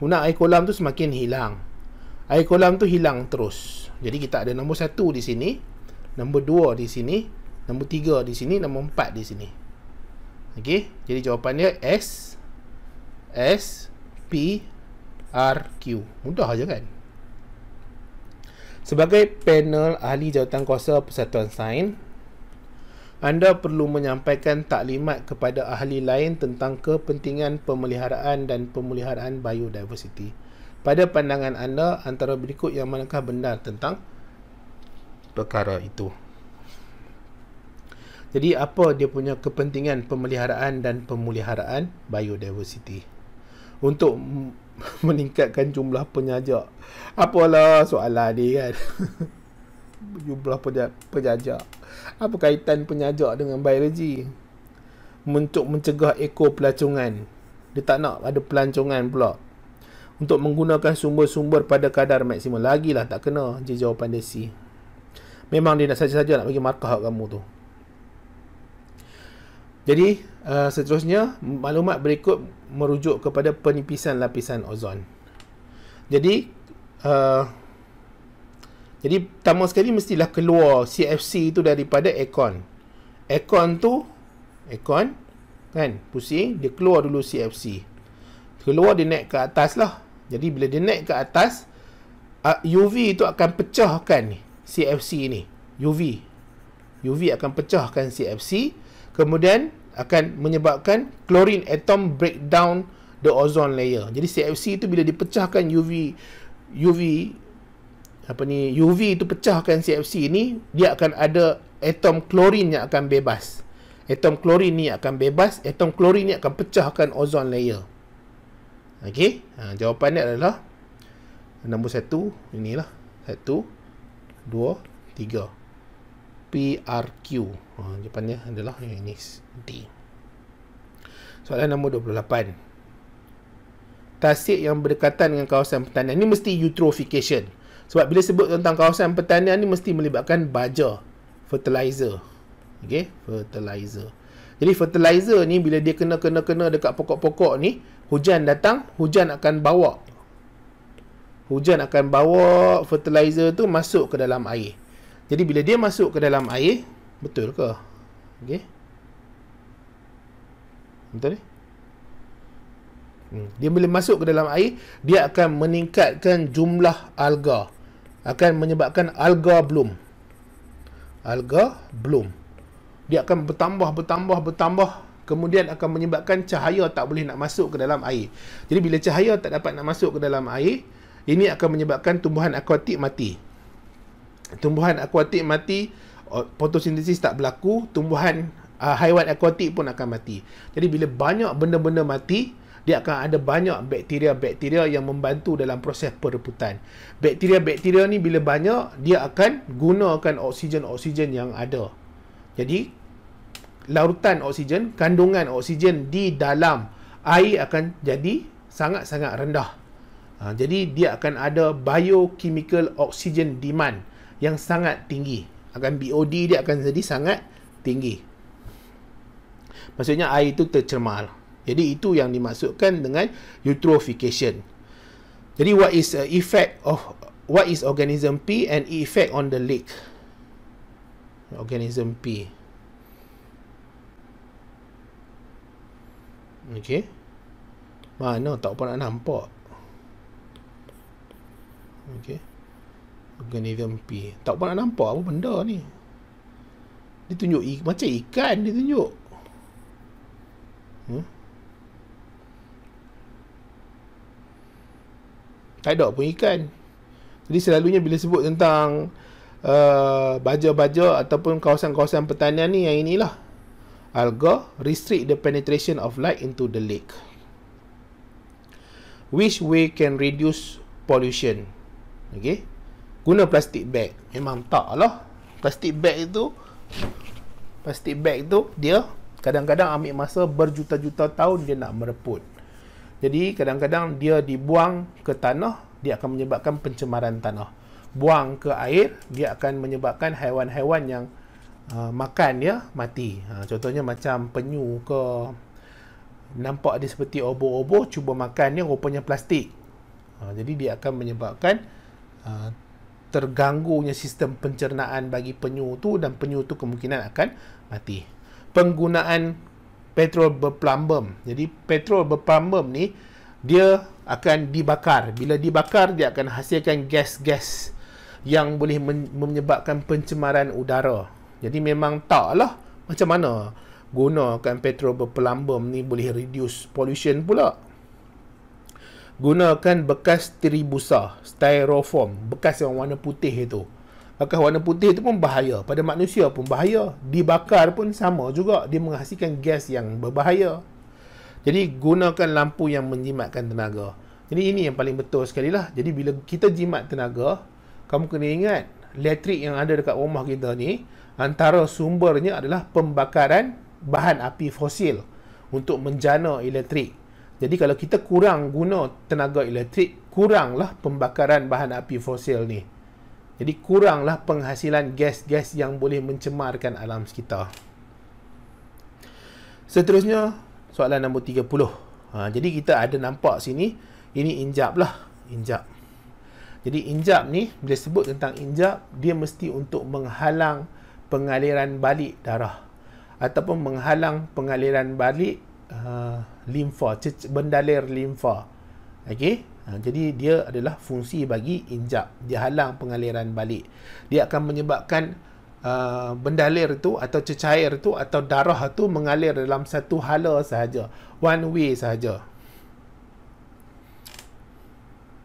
S1: Kemudian air kolam tu semakin hilang. Air kolam tu hilang terus. Jadi kita ada nombor satu di sini. Nombor dua di sini. Nombor tiga di sini. Nombor empat di sini. Okey. Jadi jawapannya S. S. P. R. Q. Mudah je kan? Sebagai panel ahli jawatan kuasa Persatuan Sains, anda perlu menyampaikan taklimat kepada ahli lain tentang kepentingan pemeliharaan dan pemeliharaan biodiversiti. Pada pandangan anda, antara berikut yang manakah benar tentang perkara itu? Jadi apa dia punya kepentingan pemeliharaan dan pemuliharaan biodiversiti? Untuk meningkatkan jumlah penyajak. Apalah soalan ni kan? jumlah penyajak. Apa kaitan penyajak dengan biologi? Untuk mencegah ekor pelancongan. Dia tak nak ada pelancongan pula. Untuk menggunakan sumber-sumber pada kadar maksimum. Lagilah tak kena je jawapan dia C. Memang dia nak saja-saja nak bagi markah kamu tu. Jadi, uh, seterusnya, maklumat berikut merujuk kepada penipisan lapisan ozon. Jadi, uh, jadi pertama sekali mestilah keluar CFC tu daripada aircon. Aircon tu aircon kan pusing dia keluar dulu CFC. Keluar dia naik ke atas lah. Jadi bila dia naik ke atas UV tu akan pecahkan CFC ni. UV. UV akan pecahkan CFC kemudian akan menyebabkan klorin atom breakdown the ozone layer. Jadi CFC tu bila dipecahkan UV UV apa ni UV itu pecahkan CFC ni dia akan ada atom klorin yang akan bebas atom klorin ni akan bebas atom klorin ni akan pecahkan ozon layer Okey, ha, jawapan dia adalah nombor satu, inilah satu, dua, tiga PRQ ha, jawapannya adalah yang ini D soalan nombor 28 tasik yang berdekatan dengan kawasan pertanian ini mesti eutrophication sebab bila sebut tentang kawasan pertanian ni mesti melibatkan baja, fertilizer. Okey, fertilizer. Jadi fertilizer ni bila dia kena-kena-kena dekat pokok-pokok ni, hujan datang, hujan akan bawa hujan akan bawa fertilizer tu masuk ke dalam air. Jadi bila dia masuk ke dalam air, betul ke? Okey. Betul Eh? Hmm. Dia bila masuk ke dalam air, dia akan meningkatkan jumlah alga akan menyebabkan alga bloom. Alga bloom. Dia akan bertambah, bertambah, bertambah. Kemudian akan menyebabkan cahaya tak boleh nak masuk ke dalam air. Jadi bila cahaya tak dapat nak masuk ke dalam air, ini akan menyebabkan tumbuhan akuatik mati. Tumbuhan akuatik mati, fotosintesis tak berlaku, tumbuhan uh, haiwan akuatik pun akan mati. Jadi bila banyak benda-benda mati, dia akan ada banyak bakteria-bakteria yang membantu dalam proses pereputan. Bakteria-bakteria ni bila banyak, dia akan gunakan oksigen-oksigen yang ada. Jadi, larutan oksigen, kandungan oksigen di dalam air akan jadi sangat-sangat rendah. Ha, jadi, dia akan ada biochemical oxygen demand yang sangat tinggi. Akan BOD dia akan jadi sangat tinggi. Maksudnya air itu tercemar. Jadi itu yang dimasukkan dengan eutrophication. Jadi what is the effect of what is organism P and e effect on the lake? Organism P. Okay. Mana tak pernah nampak. Okay. Organism P. Tak pernah nampak apa benda ni. Dia tunjuk macam ikan dia tunjuk. Hmm? Tak ada pun ikan. Jadi selalunya bila sebut tentang uh, baja-baja ataupun kawasan-kawasan pertanian ni yang inilah. Alga restrict the penetration of light into the lake. Which way can reduce pollution? Okay. Guna plastik bag. Memang tak lah. plastik bag itu plastik bag itu dia kadang-kadang ambil masa berjuta-juta tahun dia nak mereput jadi kadang-kadang dia dibuang ke tanah, dia akan menyebabkan pencemaran tanah. Buang ke air, dia akan menyebabkan haiwan-haiwan yang uh, makan dia mati. Uh, contohnya macam penyu ke nampak dia seperti obo-obo cuba makan dia rupanya plastik. Uh, jadi dia akan menyebabkan uh, terganggunya sistem pencernaan bagi penyu tu dan penyu tu kemungkinan akan mati. Penggunaan petrol berplumbum. Jadi petrol berplumbum ni dia akan dibakar. Bila dibakar dia akan hasilkan gas-gas yang boleh menyebabkan pencemaran udara. Jadi memang taklah macam mana gunakan petrol berplumbum ni boleh reduce pollution pula. Gunakan bekas tiri busa, styrofoam, bekas yang warna putih itu maka warna putih itu pun bahaya pada manusia pun bahaya dibakar pun sama juga dia menghasilkan gas yang berbahaya jadi gunakan lampu yang menjimatkan tenaga jadi ini yang paling betul sekali lah jadi bila kita jimat tenaga kamu kena ingat elektrik yang ada dekat rumah kita ni antara sumbernya adalah pembakaran bahan api fosil untuk menjana elektrik jadi kalau kita kurang guna tenaga elektrik kuranglah pembakaran bahan api fosil ni jadi kuranglah penghasilan gas-gas yang boleh mencemarkan alam sekitar. Seterusnya, soalan nombor 30. Ha, jadi kita ada nampak sini, ini injap lah. Injap. Jadi injap ni, bila sebut tentang injap, dia mesti untuk menghalang pengaliran balik darah. Ataupun menghalang pengaliran balik uh, limfa, cec- bendalir limfa. Okey? Ha, jadi dia adalah fungsi bagi injap dia halang pengaliran balik dia akan menyebabkan uh, bendalir itu atau cecair itu atau darah itu mengalir dalam satu hala sahaja one way sahaja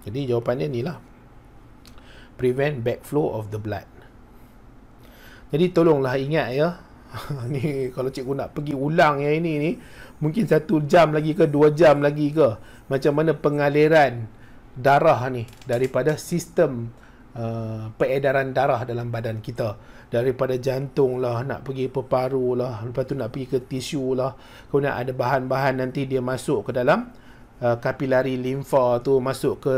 S1: jadi jawapannya ni lah prevent backflow of the blood jadi tolonglah ingat ya ni kalau cikgu nak pergi ulang yang ini ni mungkin satu jam lagi ke dua jam lagi ke macam mana pengaliran darah ni daripada sistem uh, peredaran darah dalam badan kita daripada jantung lah nak pergi peparu lah lepas tu nak pergi ke tisu lah kemudian ada bahan-bahan nanti dia masuk ke dalam uh, kapilari limfa tu masuk ke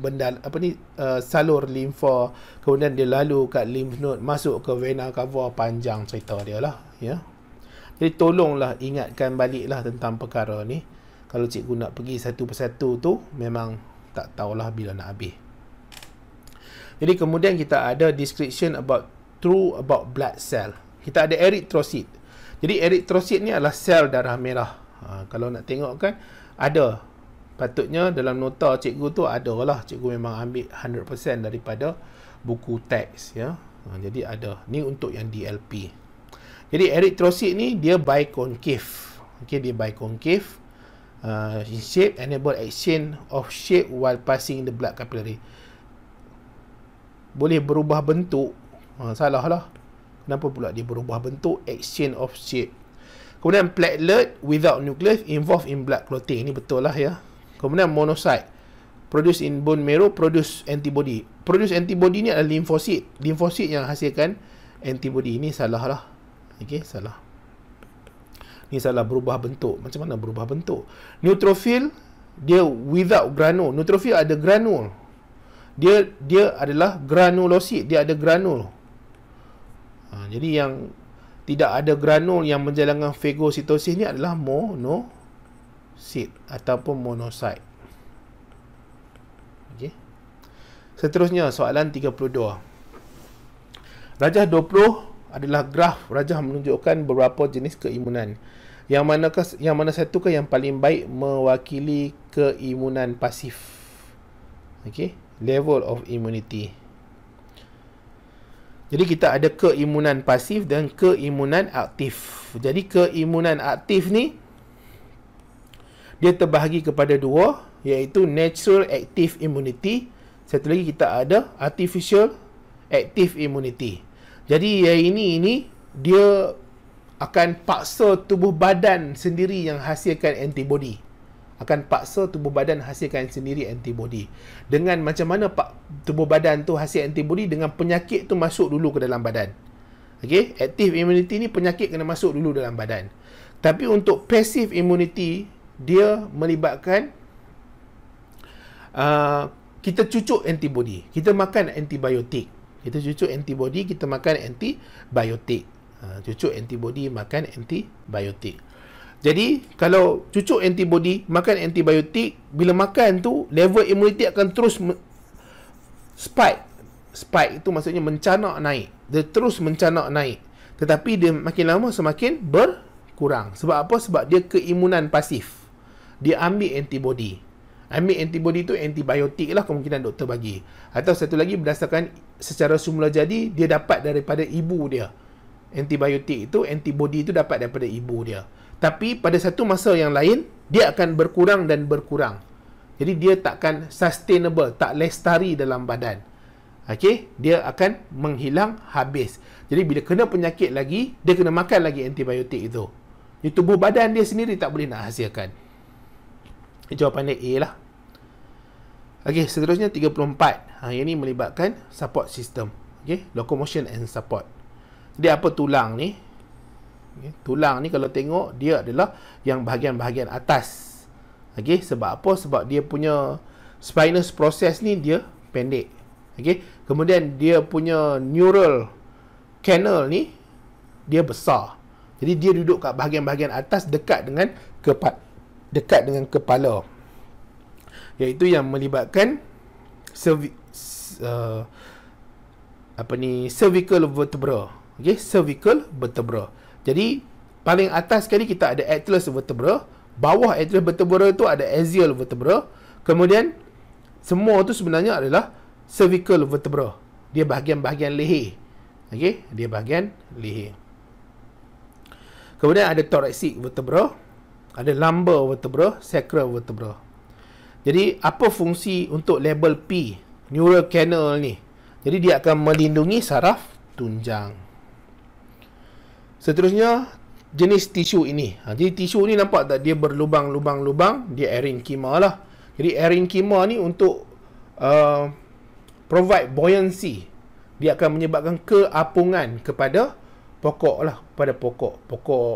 S1: benda apa ni uh, salur limfa kemudian dia lalu kat lymph node masuk ke vena cava panjang cerita dia lah ya yeah. jadi tolonglah ingatkan baliklah tentang perkara ni kalau cikgu nak pergi satu persatu tu memang tak tahulah bila nak habis jadi kemudian kita ada description about true about blood cell kita ada erythrocyte jadi erythrocyte ni adalah sel darah merah ha, kalau nak tengok kan ada patutnya dalam nota cikgu tu ada lah cikgu memang ambil 100% daripada buku teks ya ha, jadi ada ni untuk yang DLP jadi eritrosit ni dia biconcave okey dia biconcave uh, in shape enable action of shape while passing the blood capillary boleh berubah bentuk uh, salah lah kenapa pula dia berubah bentuk action of shape kemudian platelet without nucleus involved in blood clotting ini betul lah ya kemudian monocyte produce in bone marrow produce antibody produce antibody ni adalah limfosit limfosit yang hasilkan antibody ini salah lah ok salah ni salah berubah bentuk macam mana berubah bentuk neutrofil dia without granul neutrofil ada granul dia dia adalah granulosit dia ada granul ha, jadi yang tidak ada granul yang menjalankan fagositosis ni adalah monosit ataupun monosit okay. seterusnya soalan 32 Rajah adalah graf rajah menunjukkan beberapa jenis keimunan. Yang manakah yang mana satu ke yang paling baik mewakili keimunan pasif. Okey, level of immunity. Jadi kita ada keimunan pasif dan keimunan aktif. Jadi keimunan aktif ni dia terbahagi kepada dua iaitu natural active immunity, satu lagi kita ada artificial active immunity. Jadi ya ini ini dia akan paksa tubuh badan sendiri yang hasilkan antibody. Akan paksa tubuh badan hasilkan sendiri antibody. Dengan macam mana pak tubuh badan tu hasil antibody dengan penyakit tu masuk dulu ke dalam badan. Okey, active immunity ni penyakit kena masuk dulu dalam badan. Tapi untuk passive immunity dia melibatkan uh, kita cucuk antibody, kita makan antibiotik. Kita cucuk antibody, kita makan antibiotik. Ha, cucuk antibody, makan antibiotik. Jadi, kalau cucuk antibody, makan antibiotik, bila makan tu, level imuniti akan terus spike. Spike itu maksudnya mencanak naik. Dia terus mencanak naik. Tetapi dia makin lama semakin berkurang. Sebab apa? Sebab dia keimunan pasif. Dia ambil antibody ambil antibody tu antibiotik lah kemungkinan doktor bagi atau satu lagi berdasarkan secara semula jadi dia dapat daripada ibu dia antibiotik itu antibody itu dapat daripada ibu dia tapi pada satu masa yang lain dia akan berkurang dan berkurang jadi dia takkan sustainable tak lestari dalam badan Okey, dia akan menghilang habis. Jadi bila kena penyakit lagi, dia kena makan lagi antibiotik itu. Jadi tubuh badan dia sendiri tak boleh nak hasilkan. Jawapan dia A lah. Okey, seterusnya 34. Ha, yang ni melibatkan support system. Okey, locomotion and support. Jadi apa tulang ni? Okay, tulang ni kalau tengok dia adalah yang bahagian-bahagian atas. Okey, sebab apa? Sebab dia punya spinous process ni dia pendek. Okey, kemudian dia punya neural canal ni dia besar. Jadi dia duduk kat bahagian-bahagian atas dekat dengan kepala dekat dengan kepala iaitu yang melibatkan cervi, uh, apa ni cervical vertebra okey cervical vertebra jadi paling atas sekali kita ada atlas vertebra bawah atlas vertebra tu ada axial vertebra kemudian semua tu sebenarnya adalah cervical vertebra dia bahagian-bahagian leher okey dia bahagian leher kemudian ada thoracic vertebra ada lumbar vertebra, sacral vertebra. Jadi apa fungsi untuk label P, neural canal ni? Jadi dia akan melindungi saraf tunjang. Seterusnya, jenis tisu ini. Ha, jadi tisu ni nampak tak dia berlubang-lubang-lubang, dia kima lah. Jadi kima ni untuk uh, provide buoyancy. Dia akan menyebabkan keapungan kepada pokok lah. Pada pokok, pokok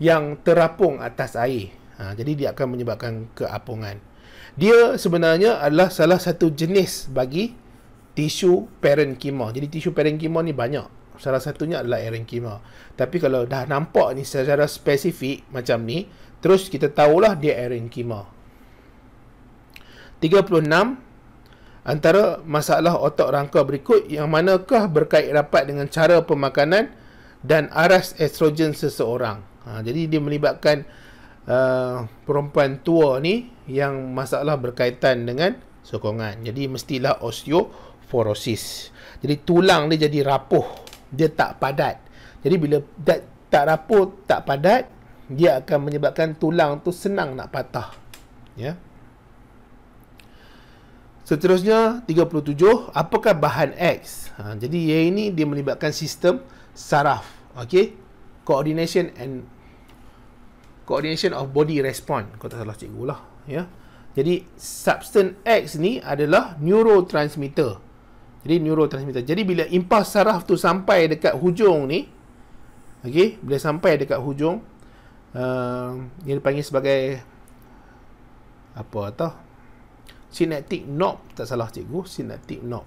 S1: yang terapung atas air. Ha, jadi dia akan menyebabkan keapungan. Dia sebenarnya adalah salah satu jenis bagi tisu parenchyma. Jadi tisu parenchyma ni banyak. Salah satunya adalah parenchyma. Tapi kalau dah nampak ni secara spesifik macam ni, terus kita tahulah dia parenchyma. 36 antara masalah otak rangka berikut yang manakah berkait rapat dengan cara pemakanan dan aras estrogen seseorang. Ha, jadi dia melibatkan uh, perempuan tua ni yang masalah berkaitan dengan sokongan. Jadi mestilah osteoporosis. Jadi tulang dia jadi rapuh. Dia tak padat. Jadi bila dat, tak rapuh, tak padat, dia akan menyebabkan tulang tu senang nak patah. Ya. Seterusnya, 37. Apakah bahan X? Ha, jadi yang ini dia melibatkan sistem saraf. Okey coordination and coordination of body respond. kau tak salah cikgu lah ya jadi substance X ni adalah neurotransmitter jadi neurotransmitter jadi bila impas saraf tu sampai dekat hujung ni ok bila sampai dekat hujung uh, dia dipanggil sebagai apa tau synaptic knob tak salah cikgu synaptic knob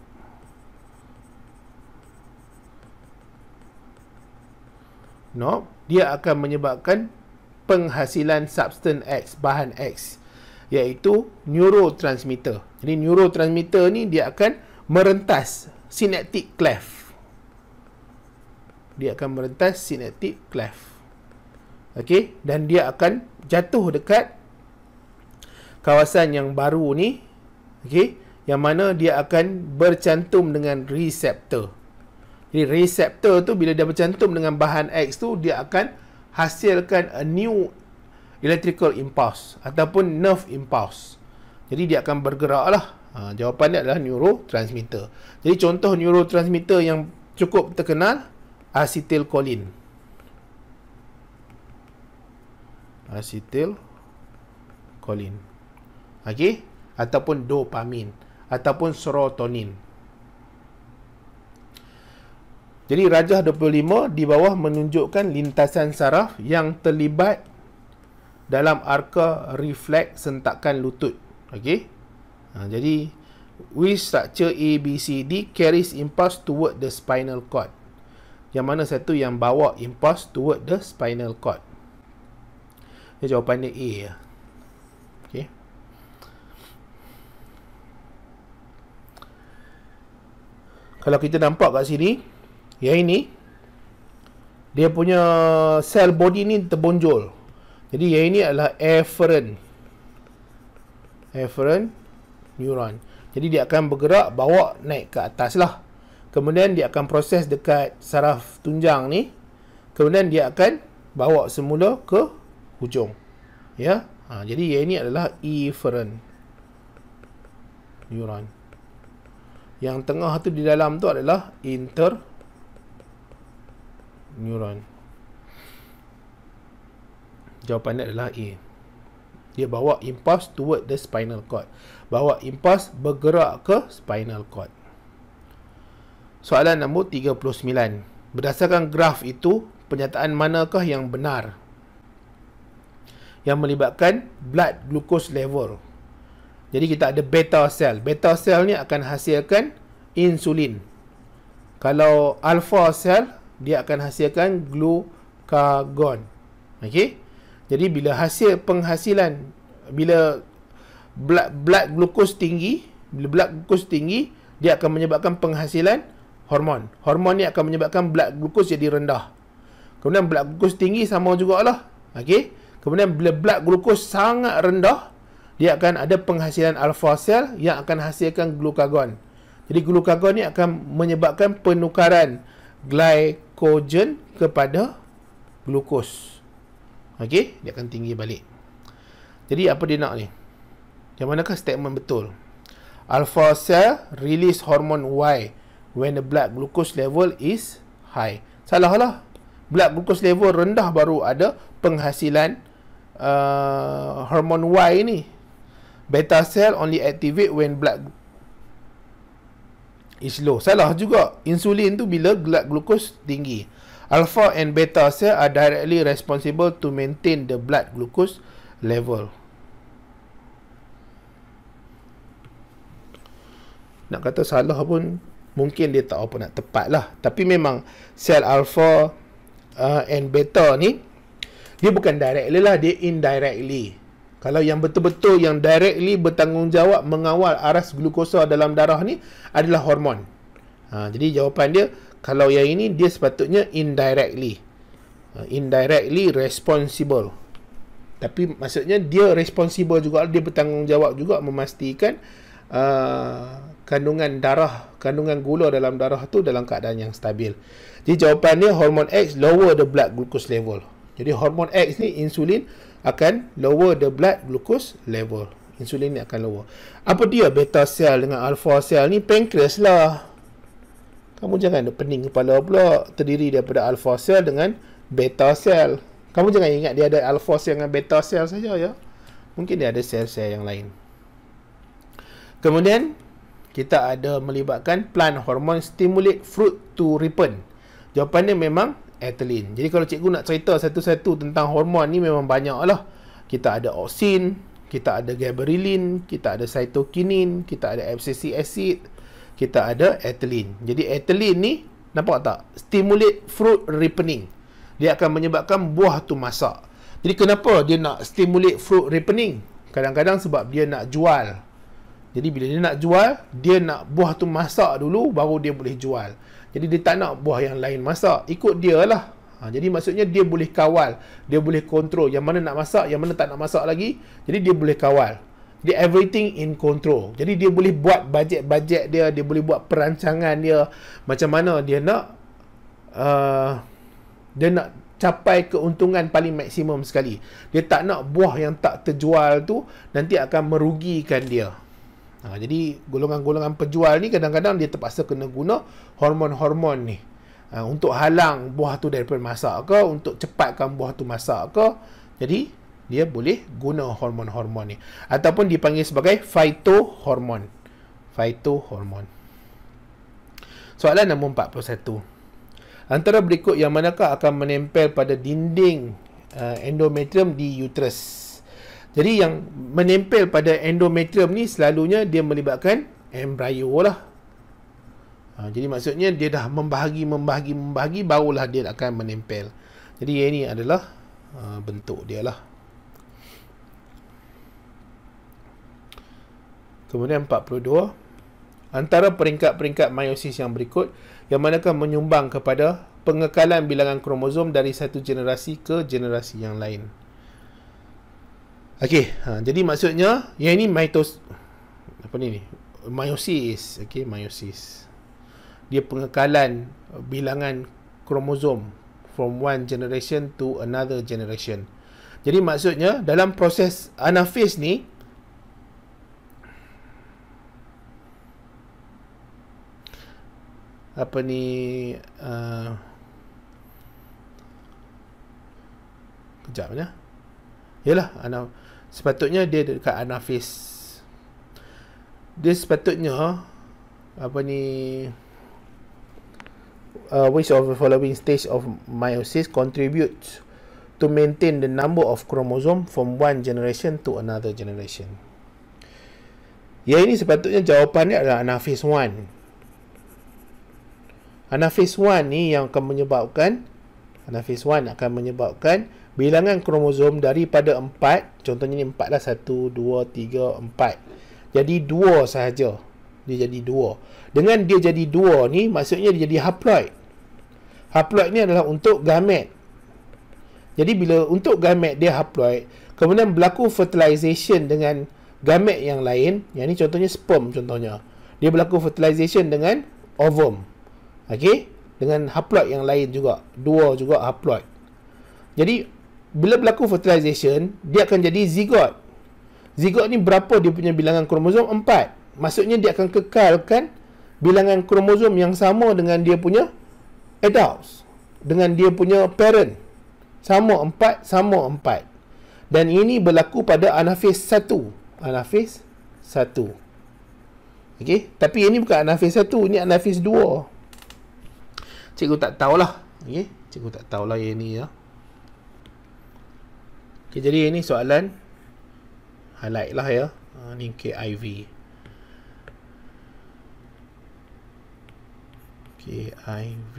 S1: no dia akan menyebabkan penghasilan substan X bahan X iaitu neurotransmitter. Jadi neurotransmitter ni dia akan merentas synaptic cleft. Dia akan merentas synaptic cleft. Okey dan dia akan jatuh dekat kawasan yang baru ni okey yang mana dia akan bercantum dengan reseptor. Jadi reseptor tu bila dia bercantum dengan bahan X tu dia akan hasilkan a new electrical impulse ataupun nerve impulse. Jadi dia akan bergerak lah. Ha, jawapan dia adalah neurotransmitter. Jadi contoh neurotransmitter yang cukup terkenal acetylcholine. Acetylcholine. Okey? Ataupun dopamin. Ataupun serotonin. Jadi rajah 25 di bawah menunjukkan lintasan saraf yang terlibat dalam arka refleks sentakan lutut. Okay, Ha, jadi which structure A B C D carries impulse toward the spinal cord? Yang mana satu yang bawa impulse toward the spinal cord? Ini jawapannya A ya. Kalau kita nampak kat sini, yang ini dia punya sel body ni terbonjol. Jadi yang ini adalah efferent. Efferent neuron. Jadi dia akan bergerak bawa naik ke atas lah. Kemudian dia akan proses dekat saraf tunjang ni. Kemudian dia akan bawa semula ke hujung. Ya. Ha, jadi yang ini adalah efferent neuron. Yang tengah tu di dalam tu adalah inter neuron? Jawapan dia adalah A. Dia bawa impuls toward the spinal cord. Bawa impuls bergerak ke spinal cord. Soalan nombor 39. Berdasarkan graf itu, penyataan manakah yang benar? Yang melibatkan blood glucose level. Jadi kita ada beta cell. Beta cell ni akan hasilkan insulin. Kalau alpha cell dia akan hasilkan glucagon. Okey. Jadi bila hasil penghasilan bila blood blood glukos tinggi, bila blood glukos tinggi, dia akan menyebabkan penghasilan hormon. Hormon ni akan menyebabkan blood glukos jadi rendah. Kemudian blood glukos tinggi sama jugalah. Okey. Kemudian bila blood glukos sangat rendah, dia akan ada penghasilan alpha sel yang akan hasilkan glucagon. Jadi glucagon ni akan menyebabkan penukaran glycogen kogen kepada glukos. Okey, dia akan tinggi balik. Jadi apa dia nak ni? Yang manakah statement betul? Alpha cell release hormon Y when the blood glucose level is high. Salah lah. Blood glucose level rendah baru ada penghasilan uh, hormon Y ni. Beta cell only activate when blood is low. Salah juga. Insulin tu bila blood glucose tinggi. Alpha and beta cell are directly responsible to maintain the blood glucose level. Nak kata salah pun mungkin dia tak apa nak tepat lah. Tapi memang sel alpha uh, and beta ni dia bukan directly lah. Dia indirectly. Kalau yang betul-betul yang directly bertanggungjawab mengawal aras glukosa dalam darah ni adalah hormon. Ha, jadi jawapan dia, kalau yang ini dia sepatutnya indirectly. Ha, indirectly responsible. Tapi maksudnya dia responsible juga, dia bertanggungjawab juga memastikan uh, kandungan darah, kandungan gula dalam darah tu dalam keadaan yang stabil. Jadi jawapan dia, hormon X lower the blood glucose level. Jadi hormon X ni insulin akan lower the blood glucose level. Insulin ni akan lower. Apa dia beta cell dengan alpha cell ni? Pancreas lah. Kamu jangan pening kepala pula. Terdiri daripada alpha cell dengan beta cell. Kamu jangan ingat dia ada alpha cell dengan beta cell saja ya. Mungkin dia ada sel-sel yang lain. Kemudian, kita ada melibatkan plant hormone stimulate fruit to ripen. Jawapannya memang ethylene. Jadi kalau cikgu nak cerita satu-satu tentang hormon ni memang banyak lah. Kita ada auxin, kita ada gabrielin, kita ada cytokinin, kita ada abscisic acid, kita ada ethylene. Jadi ethylene ni, nampak tak? Stimulate fruit ripening. Dia akan menyebabkan buah tu masak. Jadi kenapa dia nak stimulate fruit ripening? Kadang-kadang sebab dia nak jual. Jadi bila dia nak jual, dia nak buah tu masak dulu baru dia boleh jual. Jadi dia tak nak buah yang lain masak. Ikut dia lah. Ha, jadi maksudnya dia boleh kawal. Dia boleh kontrol yang mana nak masak, yang mana tak nak masak lagi. Jadi dia boleh kawal. Dia everything in control. Jadi dia boleh buat bajet-bajet dia. Dia boleh buat perancangan dia. Macam mana dia nak... Uh, dia nak capai keuntungan paling maksimum sekali. Dia tak nak buah yang tak terjual tu nanti akan merugikan dia. Ha, jadi golongan-golongan penjual ni kadang-kadang dia terpaksa kena guna hormon-hormon ni. Ha, untuk halang buah tu daripada masak ke, untuk cepatkan buah tu masak ke. Jadi dia boleh guna hormon-hormon ni. Ataupun dipanggil sebagai phytohormon. Phytohormon. Soalan nombor 41. Antara berikut yang manakah akan menempel pada dinding uh, endometrium di uterus? Jadi yang menempel pada endometrium ni selalunya dia melibatkan embryo lah. Ha, jadi maksudnya dia dah membahagi, membahagi, membahagi barulah dia akan menempel. Jadi ini adalah uh, bentuk dia lah. Kemudian 42. Antara peringkat-peringkat meiosis yang berikut yang manakah menyumbang kepada pengekalan bilangan kromosom dari satu generasi ke generasi yang lain. Okey, ha, jadi maksudnya yang ini mitos apa ni Meiosis, okey, meiosis. Dia pengekalan uh, bilangan kromosom from one generation to another generation. Jadi maksudnya dalam proses anafis ni apa ni uh, kejap ya. Yalah, anaphase sepatutnya dia dekat Anafis. Dia sepatutnya apa ni uh, which of the following stage of meiosis contributes to maintain the number of chromosome from one generation to another generation. Ya ini sepatutnya jawapannya adalah Anafis 1. Anafis 1 ni yang akan menyebabkan Anafis 1 akan menyebabkan bilangan kromosom daripada 4 contohnya ni 4 lah 1 2 3 4 jadi 2 sahaja dia jadi 2 dengan dia jadi 2 ni maksudnya dia jadi haploid haploid ni adalah untuk gamet jadi bila untuk gamet dia haploid kemudian berlaku fertilisation dengan gamet yang lain yang ni contohnya sperm contohnya dia berlaku fertilisation dengan ovum ok dengan haploid yang lain juga dua juga haploid jadi bila berlaku fertilisation, dia akan jadi zigot. Zigot ni berapa dia punya bilangan kromosom? empat. Maksudnya dia akan kekalkan bilangan kromosom yang sama dengan dia punya adults. Dengan dia punya parent. Sama empat, sama empat. Dan ini berlaku pada anafis satu, Anafis satu. Okey, tapi ini bukan anafis satu, ini anafis dua. Cikgu tak tahulah. Okey, cikgu tak tahulah yang ini ya. Okay, jadi ini soalan highlight lah ya. Ini ah, KIV. KIV.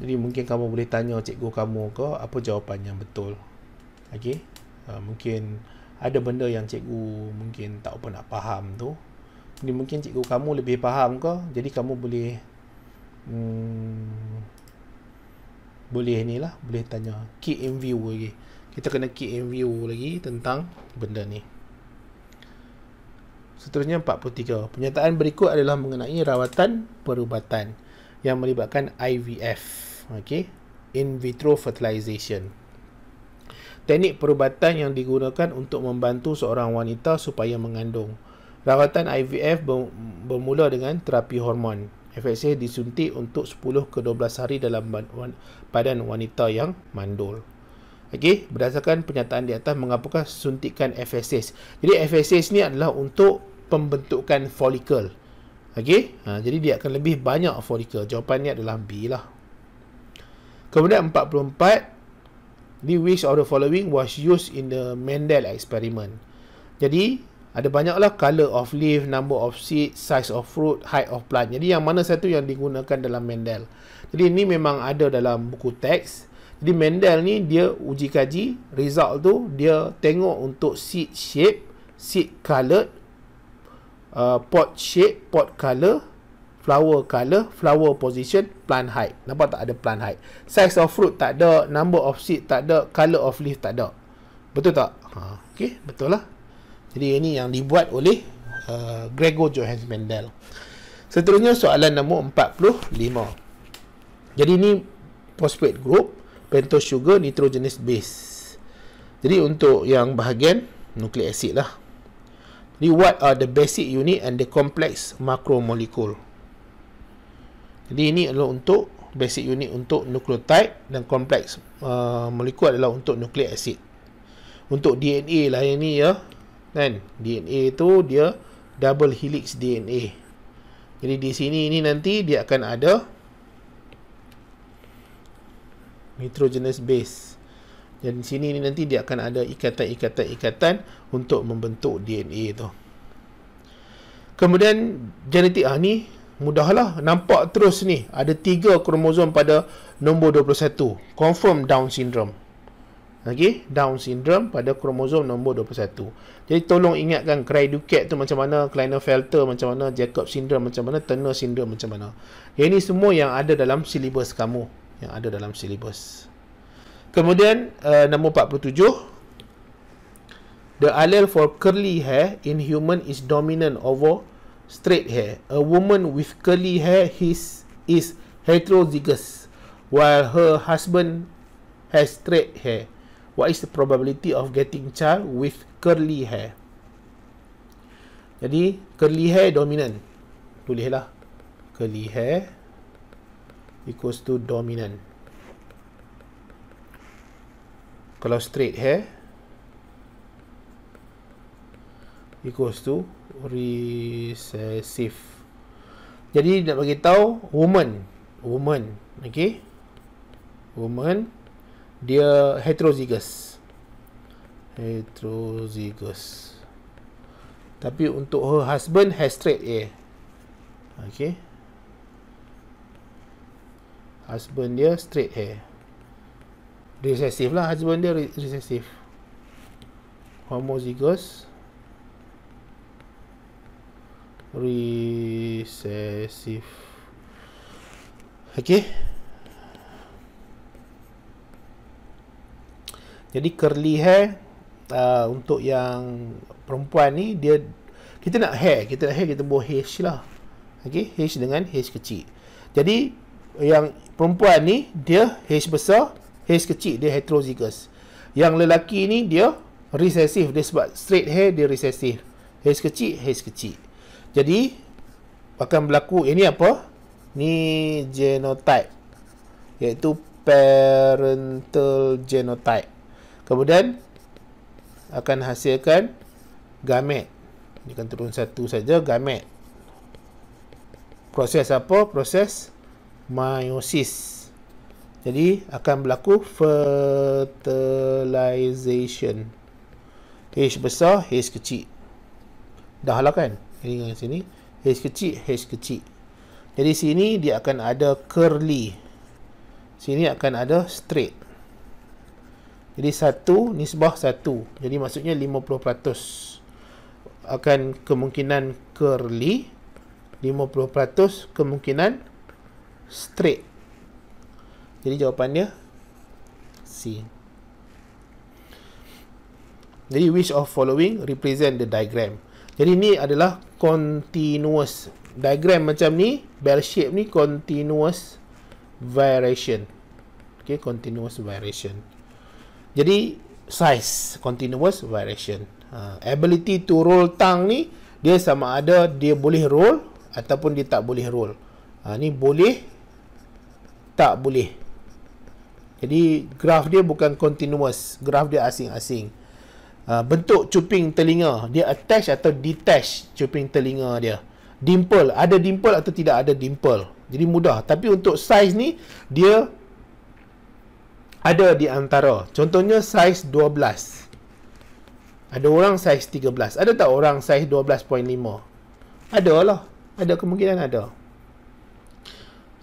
S1: Jadi mungkin kamu boleh tanya cikgu kamu ke apa jawapan yang betul. Okey. Ah, mungkin ada benda yang cikgu mungkin tak apa nak faham tu. Jadi mungkin cikgu kamu lebih faham ke? Jadi kamu boleh hmm, boleh ni lah boleh tanya key KMV lagi kita kena key KMV lagi tentang benda ni seterusnya 43 penyataan berikut adalah mengenai rawatan perubatan yang melibatkan IVF okey in vitro fertilization teknik perubatan yang digunakan untuk membantu seorang wanita supaya mengandung rawatan IVF bermula dengan terapi hormon FSH disuntik untuk 10 ke 12 hari dalam badan wanita yang mandul. Okey, berdasarkan pernyataan di atas mengapakah suntikan FSH? Jadi FSH ni adalah untuk pembentukan folikel. Okey, ha, jadi dia akan lebih banyak folikel. Jawapannya adalah B lah. Kemudian 44, the which of the following was used in the Mendel experiment? Jadi ada banyaklah color of leaf, number of seed, size of fruit, height of plant. Jadi yang mana satu yang digunakan dalam Mendel. Jadi ini memang ada dalam buku teks. Jadi Mendel ni dia uji kaji result tu dia tengok untuk seed shape, seed color, uh, pot shape, pot color, flower color, flower position, plant height. Nampak tak ada plant height. Size of fruit tak ada, number of seed tak ada, color of leaf tak ada. Betul tak? Ha, okay, betul lah. Jadi ini yang dibuat oleh uh, Gregor Johannes Mendel. Seterusnya soalan nombor 45. Jadi ini phosphate group, pentose sugar, nitrogenous base. Jadi untuk yang bahagian nucleic acid lah. Jadi what are the basic unit and the complex macromolecule? Jadi ini adalah untuk basic unit untuk nucleotide dan kompleks uh, molecule adalah untuk nucleic acid. Untuk DNA lah ini ya, kan DNA tu dia double helix DNA jadi di sini ini nanti dia akan ada nitrogenous base dan di sini ini nanti dia akan ada ikatan-ikatan-ikatan untuk membentuk DNA tu kemudian genetik ah ni mudahlah nampak terus ni ada tiga kromosom pada nombor 21 confirm down syndrome Okay, Down syndrome pada kromosom nombor 21. Jadi tolong ingatkan Kreiduket tu macam mana, Klinefelter macam mana, Jacob syndrome macam mana, Turner syndrome macam mana. Yang ini semua yang ada dalam silibus kamu, yang ada dalam silibus. Kemudian uh, nombor 47 The allele for curly hair in human is dominant over straight hair. A woman with curly hair his, is heterozygous while her husband has straight hair what is the probability of getting child with curly hair? Jadi, curly hair dominant. Tulislah. Curly hair equals to dominant. Kalau straight hair equals to recessive. Jadi, nak bagi tahu woman. Woman. Okay. Woman dia heterozygous heterozygous tapi untuk her husband has straight A okay husband dia straight hair recessive lah husband dia re recessive homozygous recessive okay Jadi curly hair uh, untuk yang perempuan ni dia kita nak hair, kita nak hair kita buat H lah. Okey, H dengan H kecil. Jadi yang perempuan ni dia H besar, H kecil dia heterozygous. Yang lelaki ni dia recessive dia sebab straight hair dia recessive. H kecil, H kecil. Jadi akan berlaku ini eh, apa? Ni genotype. Iaitu parental genotype. Kemudian akan hasilkan gamet. Dia kan turun satu saja gamet. Proses apa? Proses meiosis. Jadi akan berlaku fertilization. H besar, H kecil. Dah lah kan? Ini yang sini. H kecil, H kecil. Jadi sini dia akan ada curly. Sini akan ada straight. Jadi satu nisbah satu. Jadi maksudnya 50% akan kemungkinan curly, 50% kemungkinan straight. Jadi jawapannya C. Jadi which of following represent the diagram? Jadi ni adalah continuous diagram macam ni, bell shape ni continuous variation. Okay, continuous variation. Jadi size continuous variation. Uh, ability to roll tang ni dia sama ada dia boleh roll ataupun dia tak boleh roll. uh, ni boleh tak boleh. Jadi graf dia bukan continuous, graf dia asing-asing. Uh, bentuk cuping telinga dia attach atau detach cuping telinga dia. Dimple, ada dimple atau tidak ada dimple. Jadi mudah, tapi untuk size ni dia ada di antara. Contohnya saiz 12. Ada orang saiz 13. Ada tak orang saiz 12.5? Ada lah. Ada kemungkinan ada.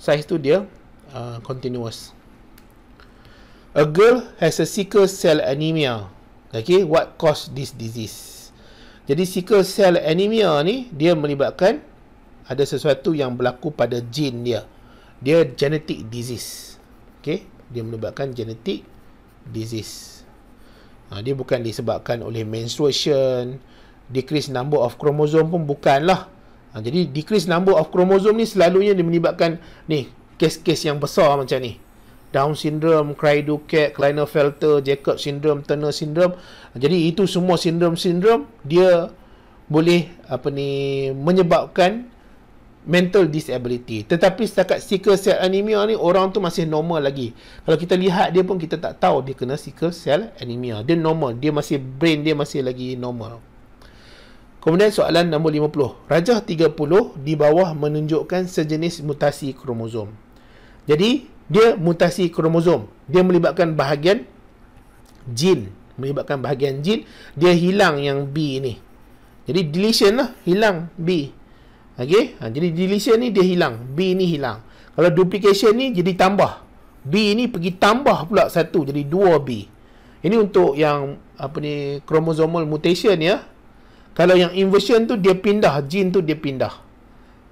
S1: Saiz tu dia uh, continuous. A girl has a sickle cell anemia. Okay, what cause this disease? Jadi sickle cell anemia ni dia melibatkan ada sesuatu yang berlaku pada gene dia. Dia genetic disease. Okay dia menyebabkan genetik disease. Ha, dia bukan disebabkan oleh menstruation, decrease number of chromosome pun bukanlah. Ha, jadi decrease number of chromosome ni selalunya dia menyebabkan ni kes-kes yang besar macam ni. Down syndrome, Cry-Duket, Klinefelter, Jacob syndrome, Turner syndrome. Ha, jadi itu semua sindrom-sindrom dia boleh apa ni menyebabkan mental disability. Tetapi setakat sickle cell anemia ni orang tu masih normal lagi. Kalau kita lihat dia pun kita tak tahu dia kena sickle cell anemia. Dia normal, dia masih brain dia masih lagi normal. Kemudian soalan nombor 50. Rajah 30 di bawah menunjukkan sejenis mutasi kromosom. Jadi, dia mutasi kromosom. Dia melibatkan bahagian jin. Melibatkan bahagian jin. Dia hilang yang B ni. Jadi, deletion lah. Hilang B. Okey, ha, jadi deletion ni dia hilang, B ni hilang. Kalau duplication ni jadi tambah. B ni pergi tambah pula satu jadi 2B. Ini untuk yang apa ni chromosomal mutation ya. Kalau yang inversion tu dia pindah gene tu dia pindah.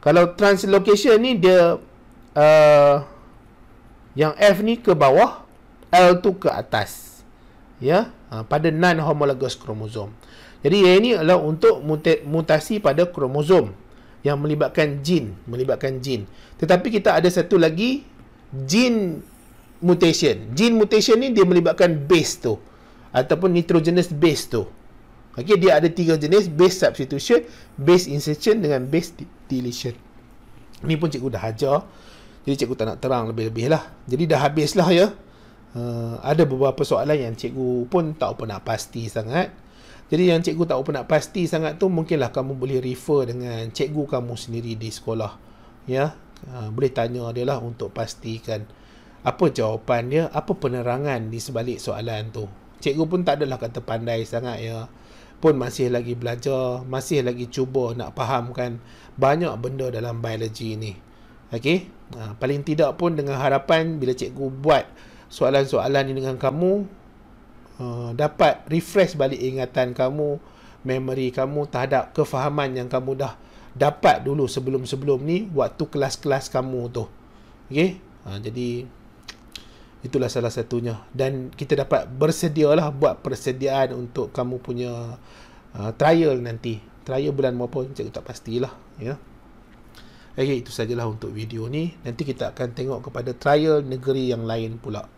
S1: Kalau translocation ni dia uh, yang F ni ke bawah, L tu ke atas. Ya, ha, pada non homologous chromosome. Jadi yang ini adalah untuk mutasi pada kromosom yang melibatkan jin, melibatkan jin. Tetapi kita ada satu lagi jin mutation. Jin mutation ni dia melibatkan base tu ataupun nitrogenous base tu. Okey, dia ada tiga jenis base substitution, base insertion dengan base deletion. Ni pun cikgu dah hajar. Jadi cikgu tak nak terang lebih-lebih lah. Jadi dah habis lah ya. Uh, ada beberapa soalan yang cikgu pun tak pernah pasti sangat. Jadi yang cikgu tak pernah pasti sangat tu mungkinlah kamu boleh refer dengan cikgu kamu sendiri di sekolah. Ya, ha, boleh tanya dia lah untuk pastikan apa jawapan dia, apa penerangan di sebalik soalan tu. Cikgu pun tak adalah kata pandai sangat ya. Pun masih lagi belajar, masih lagi cuba nak fahamkan banyak benda dalam biologi ni. Okey? Ha, paling tidak pun dengan harapan bila cikgu buat soalan-soalan ni dengan kamu, uh, dapat refresh balik ingatan kamu, memory kamu terhadap kefahaman yang kamu dah dapat dulu sebelum-sebelum ni waktu kelas-kelas kamu tu. okay? uh, ah, jadi itulah salah satunya dan kita dapat bersedia lah buat persediaan untuk kamu punya uh, trial nanti. Trial bulan berapa cikgu tak pastilah, ya. Yeah. Okey, itu sajalah untuk video ni. Nanti kita akan tengok kepada trial negeri yang lain pula.